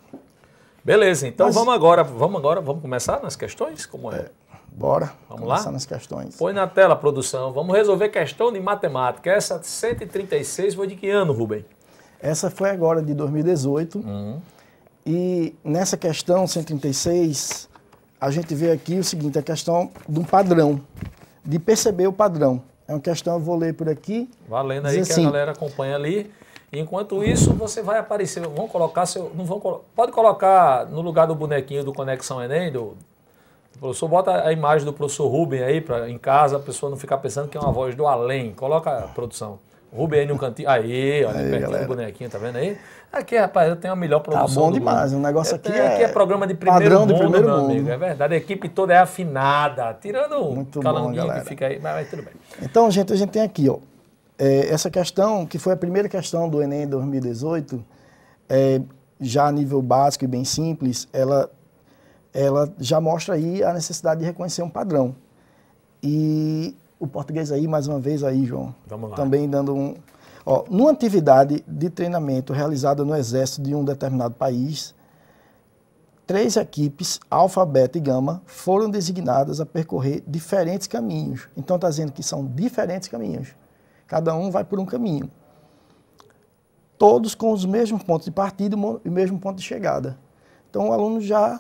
Beleza, então Mas, vamos agora, vamos agora, vamos começar nas questões? Como é? é bora. Vamos começar lá? nas questões. Põe na tela, produção. Vamos resolver questão de matemática. Essa 136 foi de que ano, Rubem? Essa foi agora de 2018. Uhum. E nessa questão 136, a gente vê aqui o seguinte, a questão de um padrão, de perceber o padrão. É uma questão, eu vou ler por aqui. Valendo aí que a assim, galera acompanha ali. Enquanto isso, você vai aparecer. Vão colocar seu. Não vão, pode colocar no lugar do bonequinho do Conexão Enem, do, do professor, bota a imagem do professor Rubem aí pra, em casa, a pessoa não ficar pensando que é uma voz do além. Coloca a produção. Rubem aí no cantinho. Aí, olha, aí, pertinho galera. do bonequinho, tá vendo aí? Aqui, rapaz, eu tenho a melhor tá produção. Tá bom demais, o um negócio aqui é, aqui é. programa de primeiro padrão mundo, de primeiro meu mundo. amigo. É verdade, a equipe toda é afinada, tirando o calanguinho que fica aí, mas, mas tudo bem. Então, gente, a gente tem aqui, ó é, essa questão, que foi a primeira questão do Enem 2018, é, já a nível básico e bem simples, ela, ela já mostra aí a necessidade de reconhecer um padrão. E o português aí, mais uma vez aí, João. Vamos lá. Também dando um... Ó, numa atividade de treinamento realizada no exército de um determinado país, três equipes, alfa, beta e gama, foram designadas a percorrer diferentes caminhos. Então está dizendo que são diferentes caminhos. Cada um vai por um caminho. Todos com os mesmos pontos de partida e o mesmo ponto de chegada. Então o aluno já,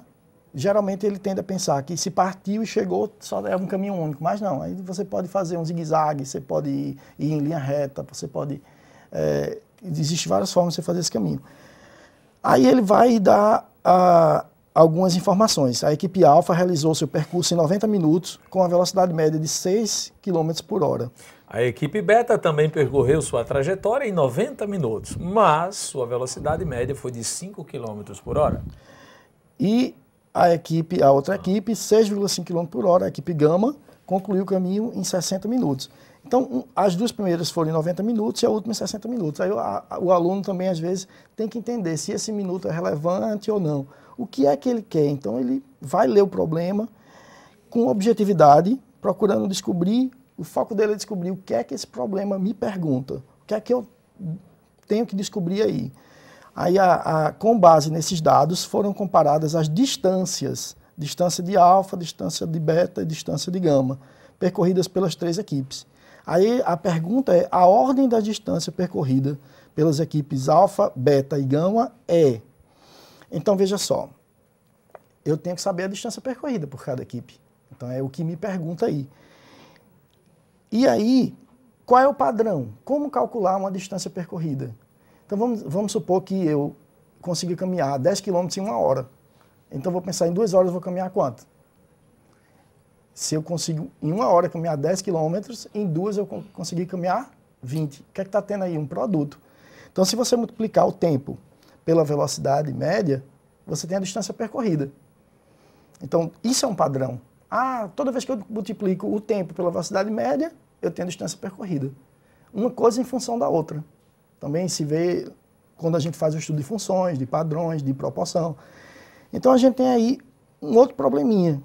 geralmente ele tende a pensar que se partiu e chegou, só é um caminho único. Mas não, aí você pode fazer um zigue-zague, você pode ir, em linha reta, você pode... É, Existem várias formas de você fazer esse caminho. Aí ele vai dar a, ah, algumas informações. A equipe Alfa realizou seu percurso em 90 minutos com a velocidade média de 6 km por hora. A equipe Beta também percorreu sua trajetória em 90 minutos, mas sua velocidade média foi de 5 km por hora. E a equipe, a outra equipe, 6,5 km por hora, a equipe Gama, concluiu o caminho em 60 minutos. Então, um, as duas primeiras foram em 90 minutos e a última em 60 minutos. Aí a, a, o aluno também, às vezes, tem que entender se esse minuto é relevante ou não. O que é que ele quer? Então, ele vai ler o problema com objetividade, procurando descobrir o foco dele é descobrir o que é que esse problema me pergunta, o que é que eu tenho que descobrir aí. Aí, a, a, com base nesses dados, foram comparadas as distâncias, distância de alfa, distância de beta e distância de gama, percorridas pelas três equipes. Aí a pergunta é, a ordem da distância percorrida pelas equipes alfa, beta e gama é... Então, veja só, eu tenho que saber a distância percorrida por cada equipe. Então, é o que me pergunta aí. E aí, qual é o padrão? Como calcular uma distância percorrida? Então vamos, vamos supor que eu consiga caminhar 10 km em uma hora. Então vou pensar em duas horas vou caminhar quanto? Se eu consigo em uma hora caminhar 10 km, em duas eu consegui caminhar 20. O que é que está tendo aí? Um produto. Então se você multiplicar o tempo pela velocidade média, você tem a distância percorrida. Então isso é um padrão. Ah, toda vez que eu multiplico o tempo pela velocidade média, eu tenho a distância percorrida. Uma coisa em função da outra. Também se vê quando a gente faz o estudo de funções, de padrões, de proporção. Então a gente tem aí um outro probleminha,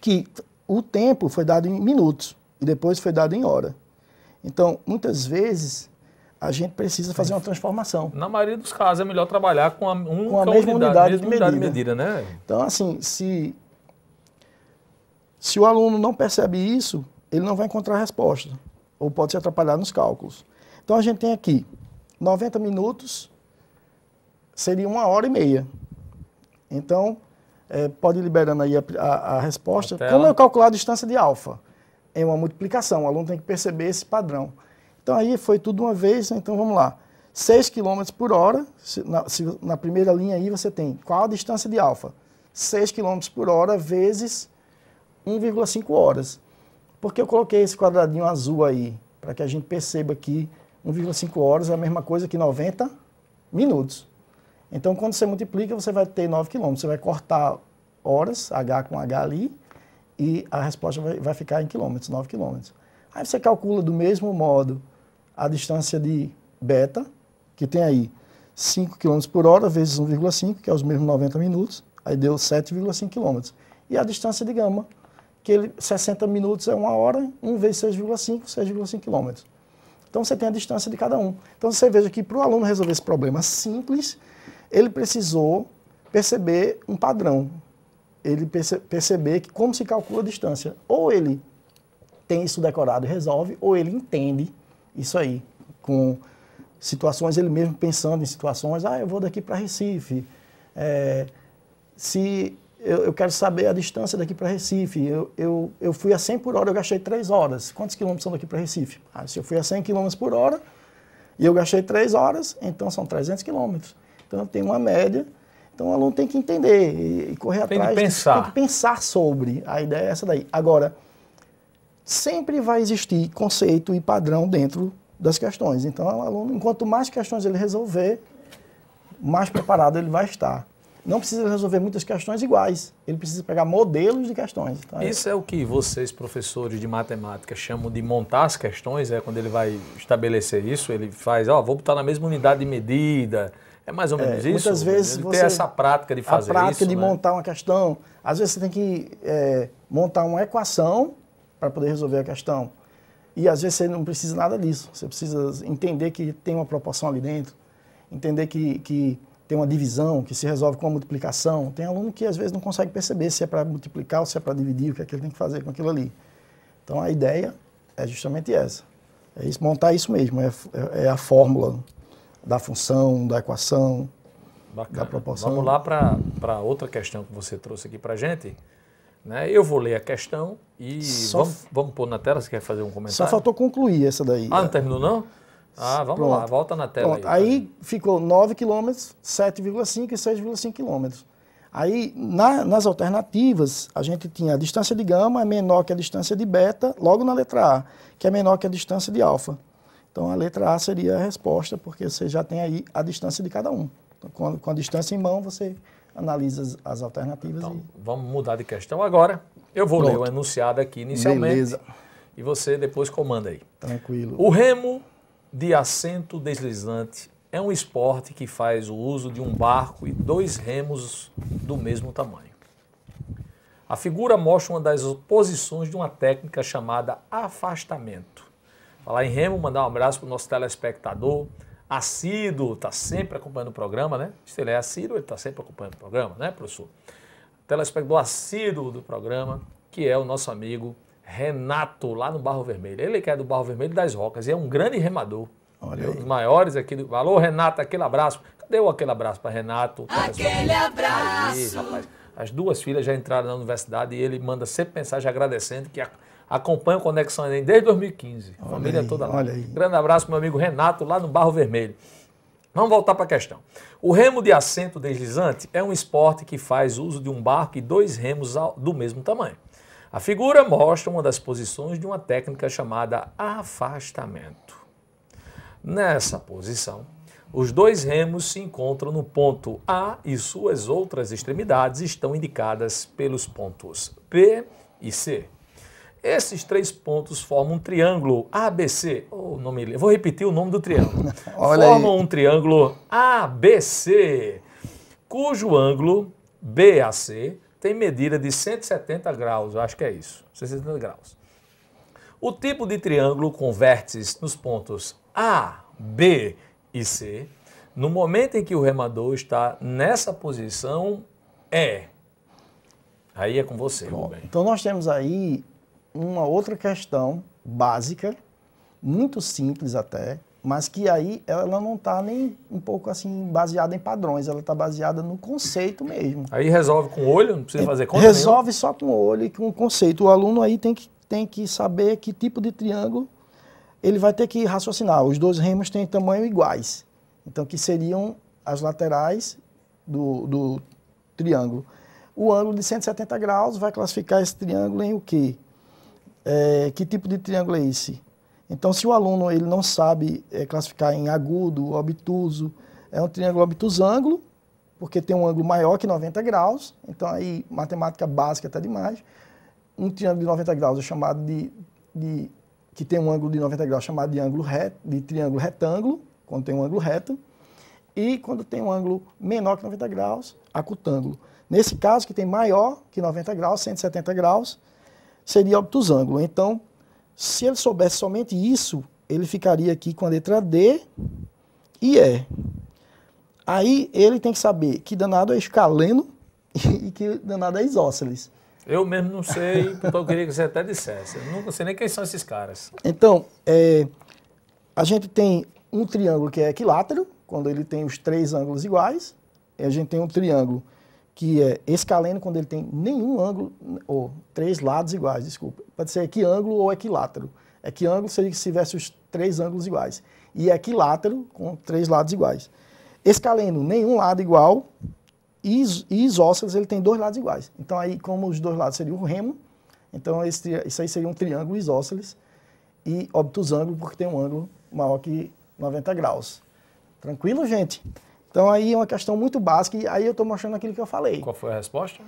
que o tempo foi dado em minutos e depois foi dado em hora. Então, muitas vezes, a gente precisa fazer uma transformação. Na maioria dos casos, é melhor trabalhar com a, um, com a mesma unidade, mesma unidade de, medida. de medida. né? Então, assim, se, se o aluno não percebe isso, ele não vai encontrar resposta, ou pode se atrapalhar nos cálculos. Então a gente tem aqui 90 minutos, seria uma hora e meia. Então, é, pode ir liberando aí a, a, a resposta. Até Como eu calcular a distância de alfa? É uma multiplicação, o aluno tem que perceber esse padrão. Então aí foi tudo uma vez, né? então vamos lá. 6 km por hora, se, na, se, na, primeira linha aí você tem qual a distância de alfa? 6 km por hora vezes 1,5 horas. Porque eu coloquei esse quadradinho azul aí, para que a gente perceba que 1,5 horas é a mesma coisa que 90 minutos. Então, quando você multiplica, você vai ter 9 quilômetros. Você vai cortar horas, H com H ali, e a resposta vai, ficar em quilômetros, 9 quilômetros. Aí você calcula do mesmo modo a distância de beta, que tem aí 5 km por hora vezes 1,5, que é os mesmos 90 minutos, aí deu 7,5 km. E a distância de gama, que ele, 60 minutos é uma hora, 1 vezes 6,5, 6,5 quilômetros. Então você tem a distância de cada um. Então você veja que para o aluno resolver esse problema simples, ele precisou perceber um padrão. Ele perce, perceber que como se calcula a distância. Ou ele tem isso decorado e resolve, ou ele entende isso aí com situações, ele mesmo pensando em situações, ah, eu vou daqui para Recife. É, se eu, eu quero saber a distância daqui para Recife. Eu, eu, eu fui a 100 por hora, eu gastei 3 horas. Quantos quilômetros são daqui para Recife? Ah, se eu fui a 100 quilômetros por hora e eu gastei 3 horas, então são 300 quilômetros. Então eu tenho uma média. Então o aluno tem que entender e, e correr tem atrás. Tem que pensar. Tem que pensar sobre. A ideia é essa daí. Agora, sempre vai existir conceito e padrão dentro das questões. Então, o aluno, quanto mais questões ele resolver, mais preparado ele vai estar não precisa resolver muitas questões iguais. Ele precisa pegar modelos de questões. Então, é isso é o que vocês, professores de matemática, chamam de montar as questões, é quando ele vai estabelecer isso, ele faz, ó, oh, vou botar na mesma unidade de medida. É mais ou é, menos é, isso? Muitas vezes ele você... Ter essa prática de fazer isso, A prática isso, de né? montar uma questão. Às vezes você tem que é, montar uma equação para poder resolver a questão. E às vezes você não precisa nada disso. Você precisa entender que tem uma proporção ali dentro, entender que, que tem uma divisão que se resolve com a multiplicação. Tem aluno que às vezes não consegue perceber se é para multiplicar ou se é para dividir, o que é que ele tem que fazer com aquilo ali. Então a ideia é justamente essa. É isso, montar isso mesmo, é, é, é a fórmula da função, da equação, Bacana. da proporção. Vamos lá para outra questão que você trouxe aqui para a gente. Né? Eu vou ler a questão e vamos, vamos pôr na tela, você quer fazer um comentário? Só faltou concluir essa daí. Ah, não terminou não? Ah, vamos Pronto. lá, volta na tela. Pronto. Aí, aí ficou 9 quilômetros, 7,5 e 6,5 quilômetros. Aí, na, nas alternativas, a gente tinha a distância de gama é menor que a distância de beta, logo na letra A, que é menor que a distância de alfa. Então, a letra A seria a resposta, porque você já tem aí a distância de cada um. Então, com, com a distância em mão, você analisa as, as alternativas. Então, e... vamos mudar de questão agora. Eu vou Pronto. ler o enunciado aqui inicialmente. Beleza. E você depois comanda aí. Tranquilo. O remo de assento deslizante é um esporte que faz o uso de um barco e dois remos do mesmo tamanho. A figura mostra uma das posições de uma técnica chamada afastamento. Falar em remo, mandar um abraço para o nosso telespectador. Assíduo, está sempre acompanhando o programa, né? Se ele é assíduo, ele está sempre acompanhando o programa, né, professor? Telespectador assíduo do programa, que é o nosso amigo Renato, lá no Barro Vermelho. Ele que é do Barro Vermelho das Rocas e é um grande remador. Olha dos maiores aqui do. Alô, Renato, aquele abraço. Cadê o aquele abraço para Renato? Aquele abraço. Aí, rapaz. As duas filhas já entraram na universidade e ele manda sempre mensagem agradecendo que a acompanha o Conexão Enem desde 2015. A olha família aí, toda lá. Grande abraço, meu amigo Renato, lá no Barro Vermelho. Vamos voltar para a questão. O remo de assento deslizante é um esporte que faz uso de um barco e dois remos do mesmo tamanho. A figura mostra uma das posições de uma técnica chamada afastamento. Nessa posição, os dois remos se encontram no ponto A e suas outras extremidades estão indicadas pelos pontos P e C. Esses três pontos formam um triângulo ABC. Oh, nome, vou repetir o nome do triângulo. formam aí. um triângulo ABC, cujo ângulo BAC tem medida de 170 graus, eu acho que é isso, 170 graus. O tipo de triângulo com vértices nos pontos A, B e C, no momento em que o remador está nessa posição, é. Aí é com você, Bom, Rubem. Então nós temos aí uma outra questão básica, muito simples até, mas que aí ela não está nem um pouco assim baseada em padrões, ela está baseada no conceito mesmo. Aí resolve com o olho, não precisa fazer conta Resolve nenhuma. só com o olho e com o conceito. O aluno aí tem que, tem que saber que tipo de triângulo ele vai ter que raciocinar. Os dois remos têm tamanho iguais, então que seriam as laterais do, do triângulo. O ângulo de 170 graus vai classificar esse triângulo em o quê? É, que tipo de triângulo é esse? Então, se o aluno ele não sabe é, classificar em agudo, obtuso, é um triângulo obtuso-ângulo, porque tem um ângulo maior que 90 graus, então aí matemática básica está demais. Um triângulo de 90 graus é chamado de, de, que tem um ângulo de 90 graus chamado de ângulo reto, de triângulo retângulo, quando tem um ângulo reto, e quando tem um ângulo menor que 90 graus, acutângulo. Nesse caso que tem maior que 90 graus, 170 graus, seria obtusângulo. Então, se ele soubesse somente isso, ele ficaria aqui com a letra D e E. Aí ele tem que saber que danado é escaleno e que danado é isósceles. Eu mesmo não sei, então eu queria que você até dissesse. Eu não sei nem quem são esses caras. Então, é, a gente tem um triângulo que é equilátero, quando ele tem os três ângulos iguais. E a gente tem um triângulo que é escaleno quando ele tem nenhum ângulo, ou três lados iguais, desculpa. Pode ser equiângulo ou equilátero. Equiângulo seria se tivesse os três ângulos iguais. E equilátero com três lados iguais. Escaleno, nenhum lado igual. E, isósceles, ele tem dois lados iguais. Então, aí, como os dois lados seriam o remo, então esse, isso aí seria um triângulo isósceles e obtusângulo, porque tem um ângulo maior que 90 graus. Tranquilo, gente? Então aí é uma questão muito básica e aí eu estou mostrando aquilo que eu falei. Qual foi a resposta?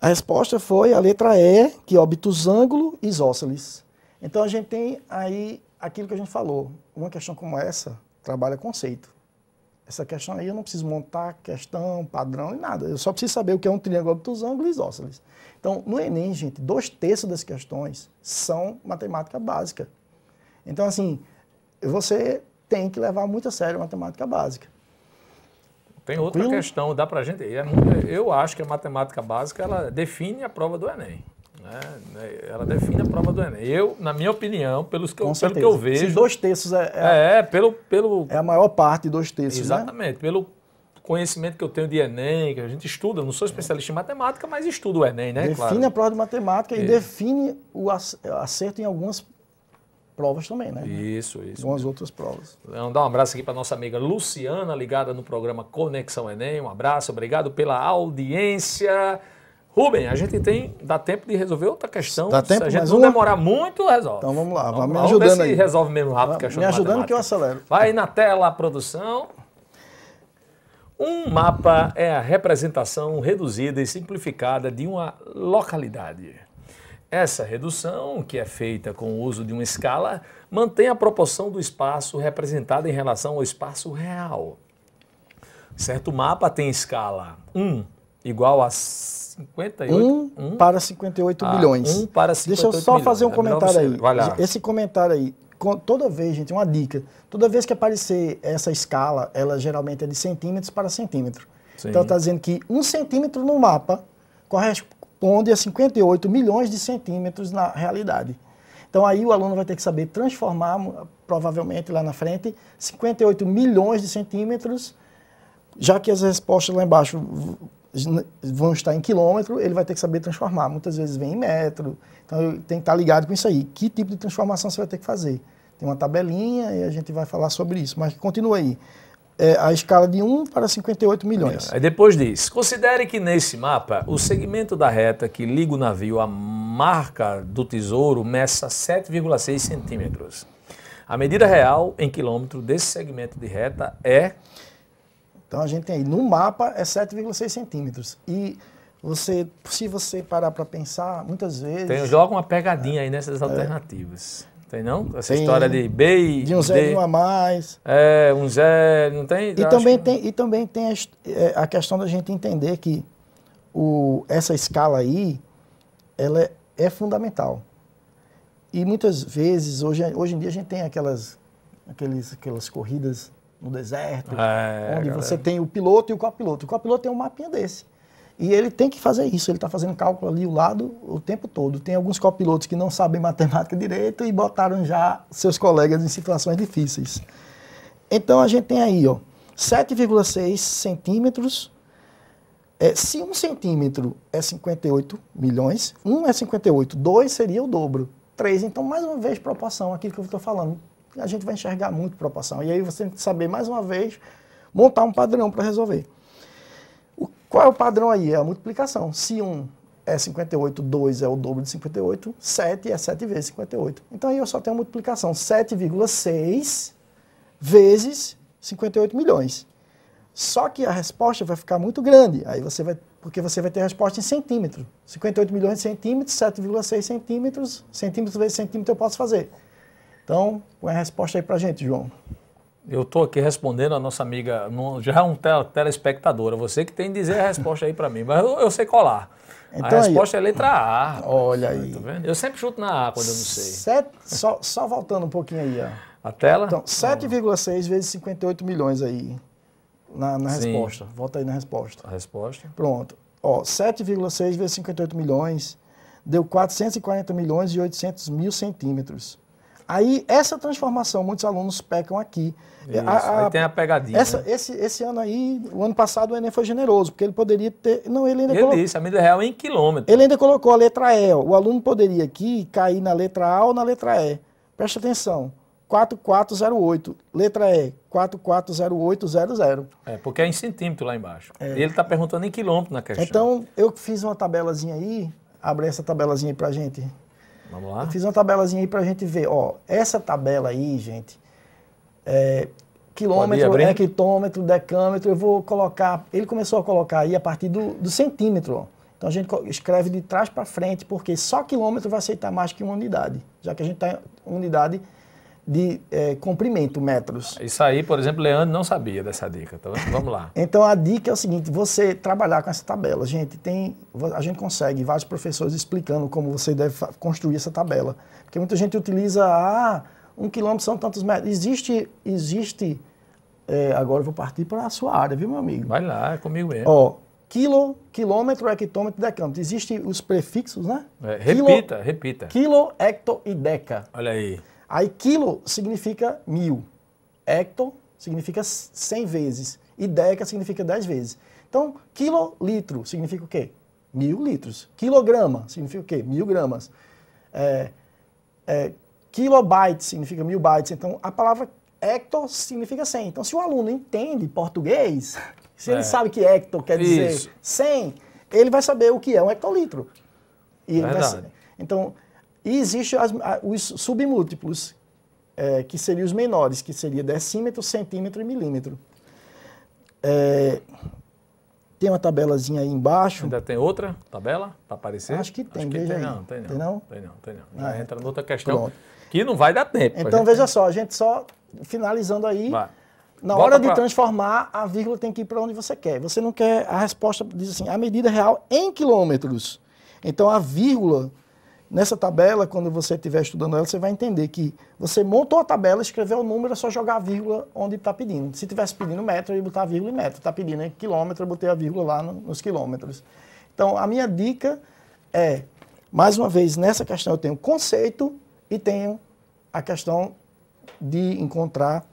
A resposta foi a letra E, que é obtusângulo e isósceles. Então a gente tem aí aquilo que a gente falou. Uma questão como essa trabalha conceito. Essa questão aí eu não preciso montar questão, padrão e nada. Eu só preciso saber o que é um triângulo obtusângulo e isósceles. Então, no Enem, gente, dois terços das questões são matemática básica. Então, assim, você tem que levar muito a sério a matemática básica. Tem Tranquilo? outra questão, dá para gente. É é, eu acho que a matemática básica ela define a prova do Enem. Né? né ela define a prova do Enem. Eu, na minha opinião, pelos que, pelo que eu vejo. Esses dois terços é, é, é, é, pelo, pelo. É a maior parte dos dois terços. Né? Exatamente. Né? Pelo conhecimento que eu tenho de Enem, que a gente estuda, não sou especialista em matemática, mas estudo o Enem, né? Define claro. a prova de matemática e define o acerto em algumas provas também, né? Isso, isso. Com as outras provas. Vamos então, dar um abraço aqui para nossa amiga Luciana, ligada no programa Conexão Enem. Um abraço, obrigado pela audiência. Rubem, a gente tem. Dá tempo de resolver outra questão. Dá tempo, Se a gente não uma... demorar muito, resolve. Então vamos lá, vamos, me ajudando. Vamos ver aí. resolve mesmo rápido a questão. Me ajudando que eu acelero. Vai na tela, produção. Um mapa é a representação reduzida e simplificada de uma localidade. Essa redução, que é feita com o uso de uma escala, mantém a proporção do espaço representada em relação ao espaço real. Certo mapa tem escala 1 igual a 58 1, 1 para 58 ah, milhões. 1 para 58 Deixa eu só milhões. fazer um é comentário aí. Vai lá. Esse comentário aí, toda vez, gente, uma dica, toda vez que aparecer essa escala, ela geralmente é de centímetros para centímetro. Então, Sim. Então está dizendo que um centímetro no mapa corresponde a 58 milhões de centímetros na realidade. Então aí o aluno vai ter que saber transformar, provavelmente lá na frente, 58 milhões de centímetros, já que as respostas lá embaixo vão estar em quilômetro, ele vai ter que saber transformar. Muitas vezes vem em metro, então tem que estar ligado com isso aí. Que tipo de transformação você vai ter que fazer? Tem uma tabelinha e a gente vai falar sobre isso, mas continua aí é, a escala de 1 para 58 milhões. Aí depois diz: considere que nesse mapa o segmento da reta que liga o navio à marca do tesouro meça 7,6 centímetros. A medida real em quilômetro desse segmento de reta é. Então a gente tem aí, no mapa é 7,6 centímetros. E você, se você parar para pensar, muitas vezes. Tem, joga uma pegadinha é, aí nessas alternativas. É. Tem não? Essa tem, história de B e De um zerinho a mais. É, um zero, não tem? E, também que... tem, e também tem a, é, a, questão da gente entender que o, essa escala aí, ela é, é fundamental. E muitas vezes, hoje, hoje em dia, a gente tem aquelas, aqueles, aquelas corridas no deserto, é, onde galera. você tem o piloto e o copiloto. O copiloto tem um mapinha desse. E ele tem que fazer isso, ele está fazendo cálculo ali o lado o tempo todo. Tem alguns copilotos que não sabem matemática direito e botaram já seus colegas em situações difíceis. Então a gente tem aí, ó, 7,6 centímetros. É, se um centímetro é 58 milhões, um é 58, dois seria o dobro, três. Então, mais uma vez, proporção, aquilo que eu estou falando. A gente vai enxergar muito proporção. E aí você tem que saber, mais uma vez, montar um padrão para resolver. Qual é o padrão aí? É a multiplicação. Se 1 é 58, 2 é o dobro de 58, 7 é 7 vezes 58. Então aí eu só tenho a multiplicação 7,6 vezes 58 milhões. Só que a resposta vai ficar muito grande, aí você vai, porque você vai ter a resposta em centímetro. 58 milhões de centímetros, 7,6 centímetros, centímetro vezes centímetro eu posso fazer. Então, põe a resposta aí para gente, João. Eu estou aqui respondendo a nossa amiga, já é um telespectadora. Você que tem que dizer a resposta aí para mim, mas eu, eu sei colar. Então, a resposta aí, é letra A. Olha aí. Tá vendo? Eu sempre chuto na A quando eu não sei. Sete, só, só voltando um pouquinho aí, ó. A tela? Então, 7,6 vezes 58 milhões aí na, na resposta. Volta aí na resposta. A resposta. Pronto. Ó, 7,6 vezes 58 milhões deu 440 milhões e 800 mil centímetros. Aí, essa transformação, muitos alunos pecam aqui. É, a, a, aí tem a pegadinha. Essa, né? esse, esse ano aí, o ano passado, o Enem foi generoso, porque ele poderia ter. Não, ele ainda ele colocou. Disse, a medida real é em quilômetro. Ele ainda colocou a letra E. O aluno poderia aqui cair na letra A ou na letra E. Presta atenção. 4408, letra E, 440800. É, porque é em centímetro lá embaixo. É. Ele está perguntando em quilômetro na questão. Então, eu fiz uma tabelazinha aí, abre essa tabelazinha aí para a gente. Vamos lá. Eu fiz uma tabelazinha aí para a gente ver. Ó, essa tabela aí, gente, é, quilômetro, hectômetro, decâmetro, eu vou colocar. Ele começou a colocar aí a partir do, do centímetro. Ó. Então a gente escreve de trás para frente, porque só quilômetro vai aceitar mais que uma unidade, já que a gente está unidade de é, comprimento, metros. Isso aí, por exemplo, Leandro não sabia dessa dica, então Vamos lá. então a dica é o seguinte, você trabalhar com essa tabela. Gente, tem, a gente consegue vários professores explicando como você deve construir essa tabela. Porque muita gente utiliza, ah, um quilômetro são tantos metros. Existe, existe, é, agora eu vou partir para a sua área, viu meu amigo? Vai lá, é comigo mesmo. Ó, quilo, quilômetro, hectômetro, decâmetro. Existem os prefixos, né? É, repita, quilo, repita. Quilo, hecto e deca. Olha aí. Aí quilo significa mil, hecto significa cem vezes e deca significa dez vezes. Então, quilolitro significa o quê? Mil litros. Quilograma significa o quê? Mil gramas. É, é, kilobyte significa mil bytes. Então, a palavra hecto significa cem. Então, se o aluno entende português, se é. ele sabe que hecto quer Isso. dizer cem, ele vai saber o que é um hectolitro. E ele Vai, então, e existem os submúltiplos, é, que seriam os menores, que seria decímetro, centímetro e milímetro. É, tem uma tabelazinha aí embaixo. Ainda tem outra tabela para aparecer? Acho que tem, Acho que veja tem, aí. Não, tem não, tem não. Tem não, tem não. Já ah, entra noutra questão pronto. que não vai dar tempo. Então veja só, a gente só finalizando aí. Vai. Na Volta hora de pra... transformar, a vírgula tem que ir para onde você quer. Você não quer. A resposta diz assim: a medida real em quilômetros. Então a vírgula Nessa tabela, quando você estiver estudando ela, você vai entender que você montou a tabela, escreveu o número, é só jogar a vírgula onde está pedindo. Se tivesse pedindo metro, eu ia botar a vírgula em metro. Está pedindo em quilômetro, eu botei a vírgula lá no, nos quilômetros. Então, a minha dica é, mais uma vez, nessa questão eu tenho conceito e tenho a questão de encontrar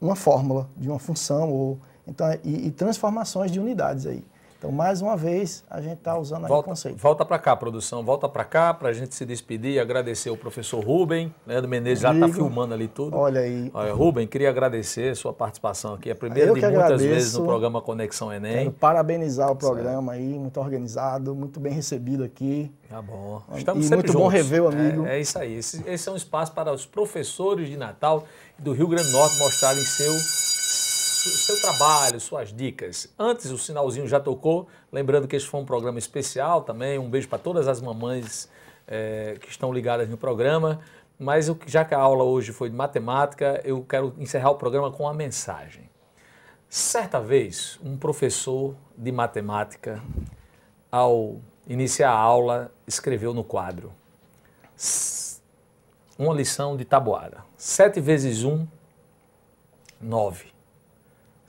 uma fórmula de uma função ou então, e, e transformações de unidades aí. Então, mais uma vez, a gente está usando volta, o conceito. Volta para cá, produção, volta para cá para a gente se despedir, e agradecer o professor Rubem, Leandro né, Menezes Digo, já está filmando ali tudo. Olha aí. Olha, Rubem, queria agradecer a sua participação aqui, é a primeira de muitas agradeço, vezes no programa Conexão Enem. Quero parabenizar o programa certo. aí, muito organizado, muito bem recebido aqui. Tá bom. Estamos e sempre muito juntos. bom rever o é, amigo. É, é isso aí. Esse, esse, é um espaço para os professores de Natal e do Rio Grande do Norte mostrarem seu seu trabalho, suas dicas. Antes o sinalzinho já tocou, lembrando que este foi um programa especial também. Um beijo para todas as mamães é, que estão ligadas no programa. Mas eu, já que a aula hoje foi de matemática, eu quero encerrar o programa com uma mensagem. Certa vez, um professor de matemática, ao iniciar a aula, escreveu no quadro uma lição de tabuada. 7 vezes 1, 9.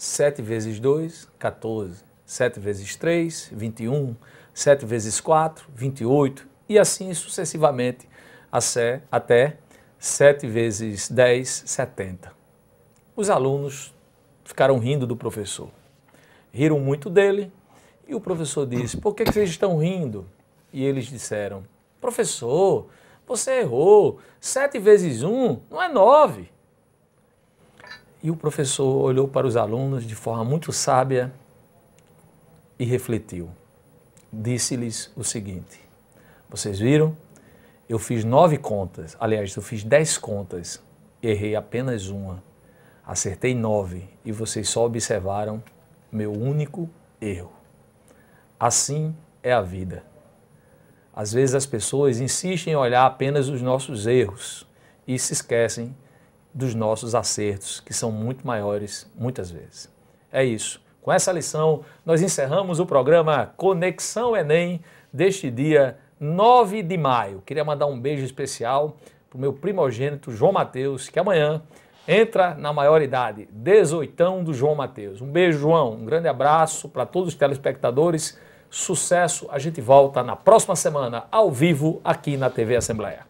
7 vezes 2, 14. 7 vezes 3, 21. 7 vezes 4, 28. E assim sucessivamente até 7 vezes 10, 70. Os alunos ficaram rindo do professor. Riram muito dele e o professor disse: Por que, vocês estão rindo? E eles disseram: Professor, você errou. 7 vezes 1 não é 9. E o professor olhou para os alunos de forma muito sábia e refletiu. Disse-lhes o seguinte: Vocês viram? Eu fiz nove contas, aliás, eu fiz dez contas, errei apenas uma. Acertei nove e vocês só observaram meu único erro. Assim é a vida. Às vezes as pessoas insistem em olhar apenas os nossos erros e se esquecem dos nossos acertos, que são muito maiores muitas vezes. É isso. Com essa lição, nós encerramos o programa Conexão Enem deste dia 9 de maio. Queria mandar um beijo especial para o meu primogênito João Mateus, que amanhã entra na maioridade, 18 do João Mateus. Um beijo, João. Um grande abraço para todos os telespectadores. Sucesso. A gente volta na próxima semana, ao vivo, aqui na TV Assembleia.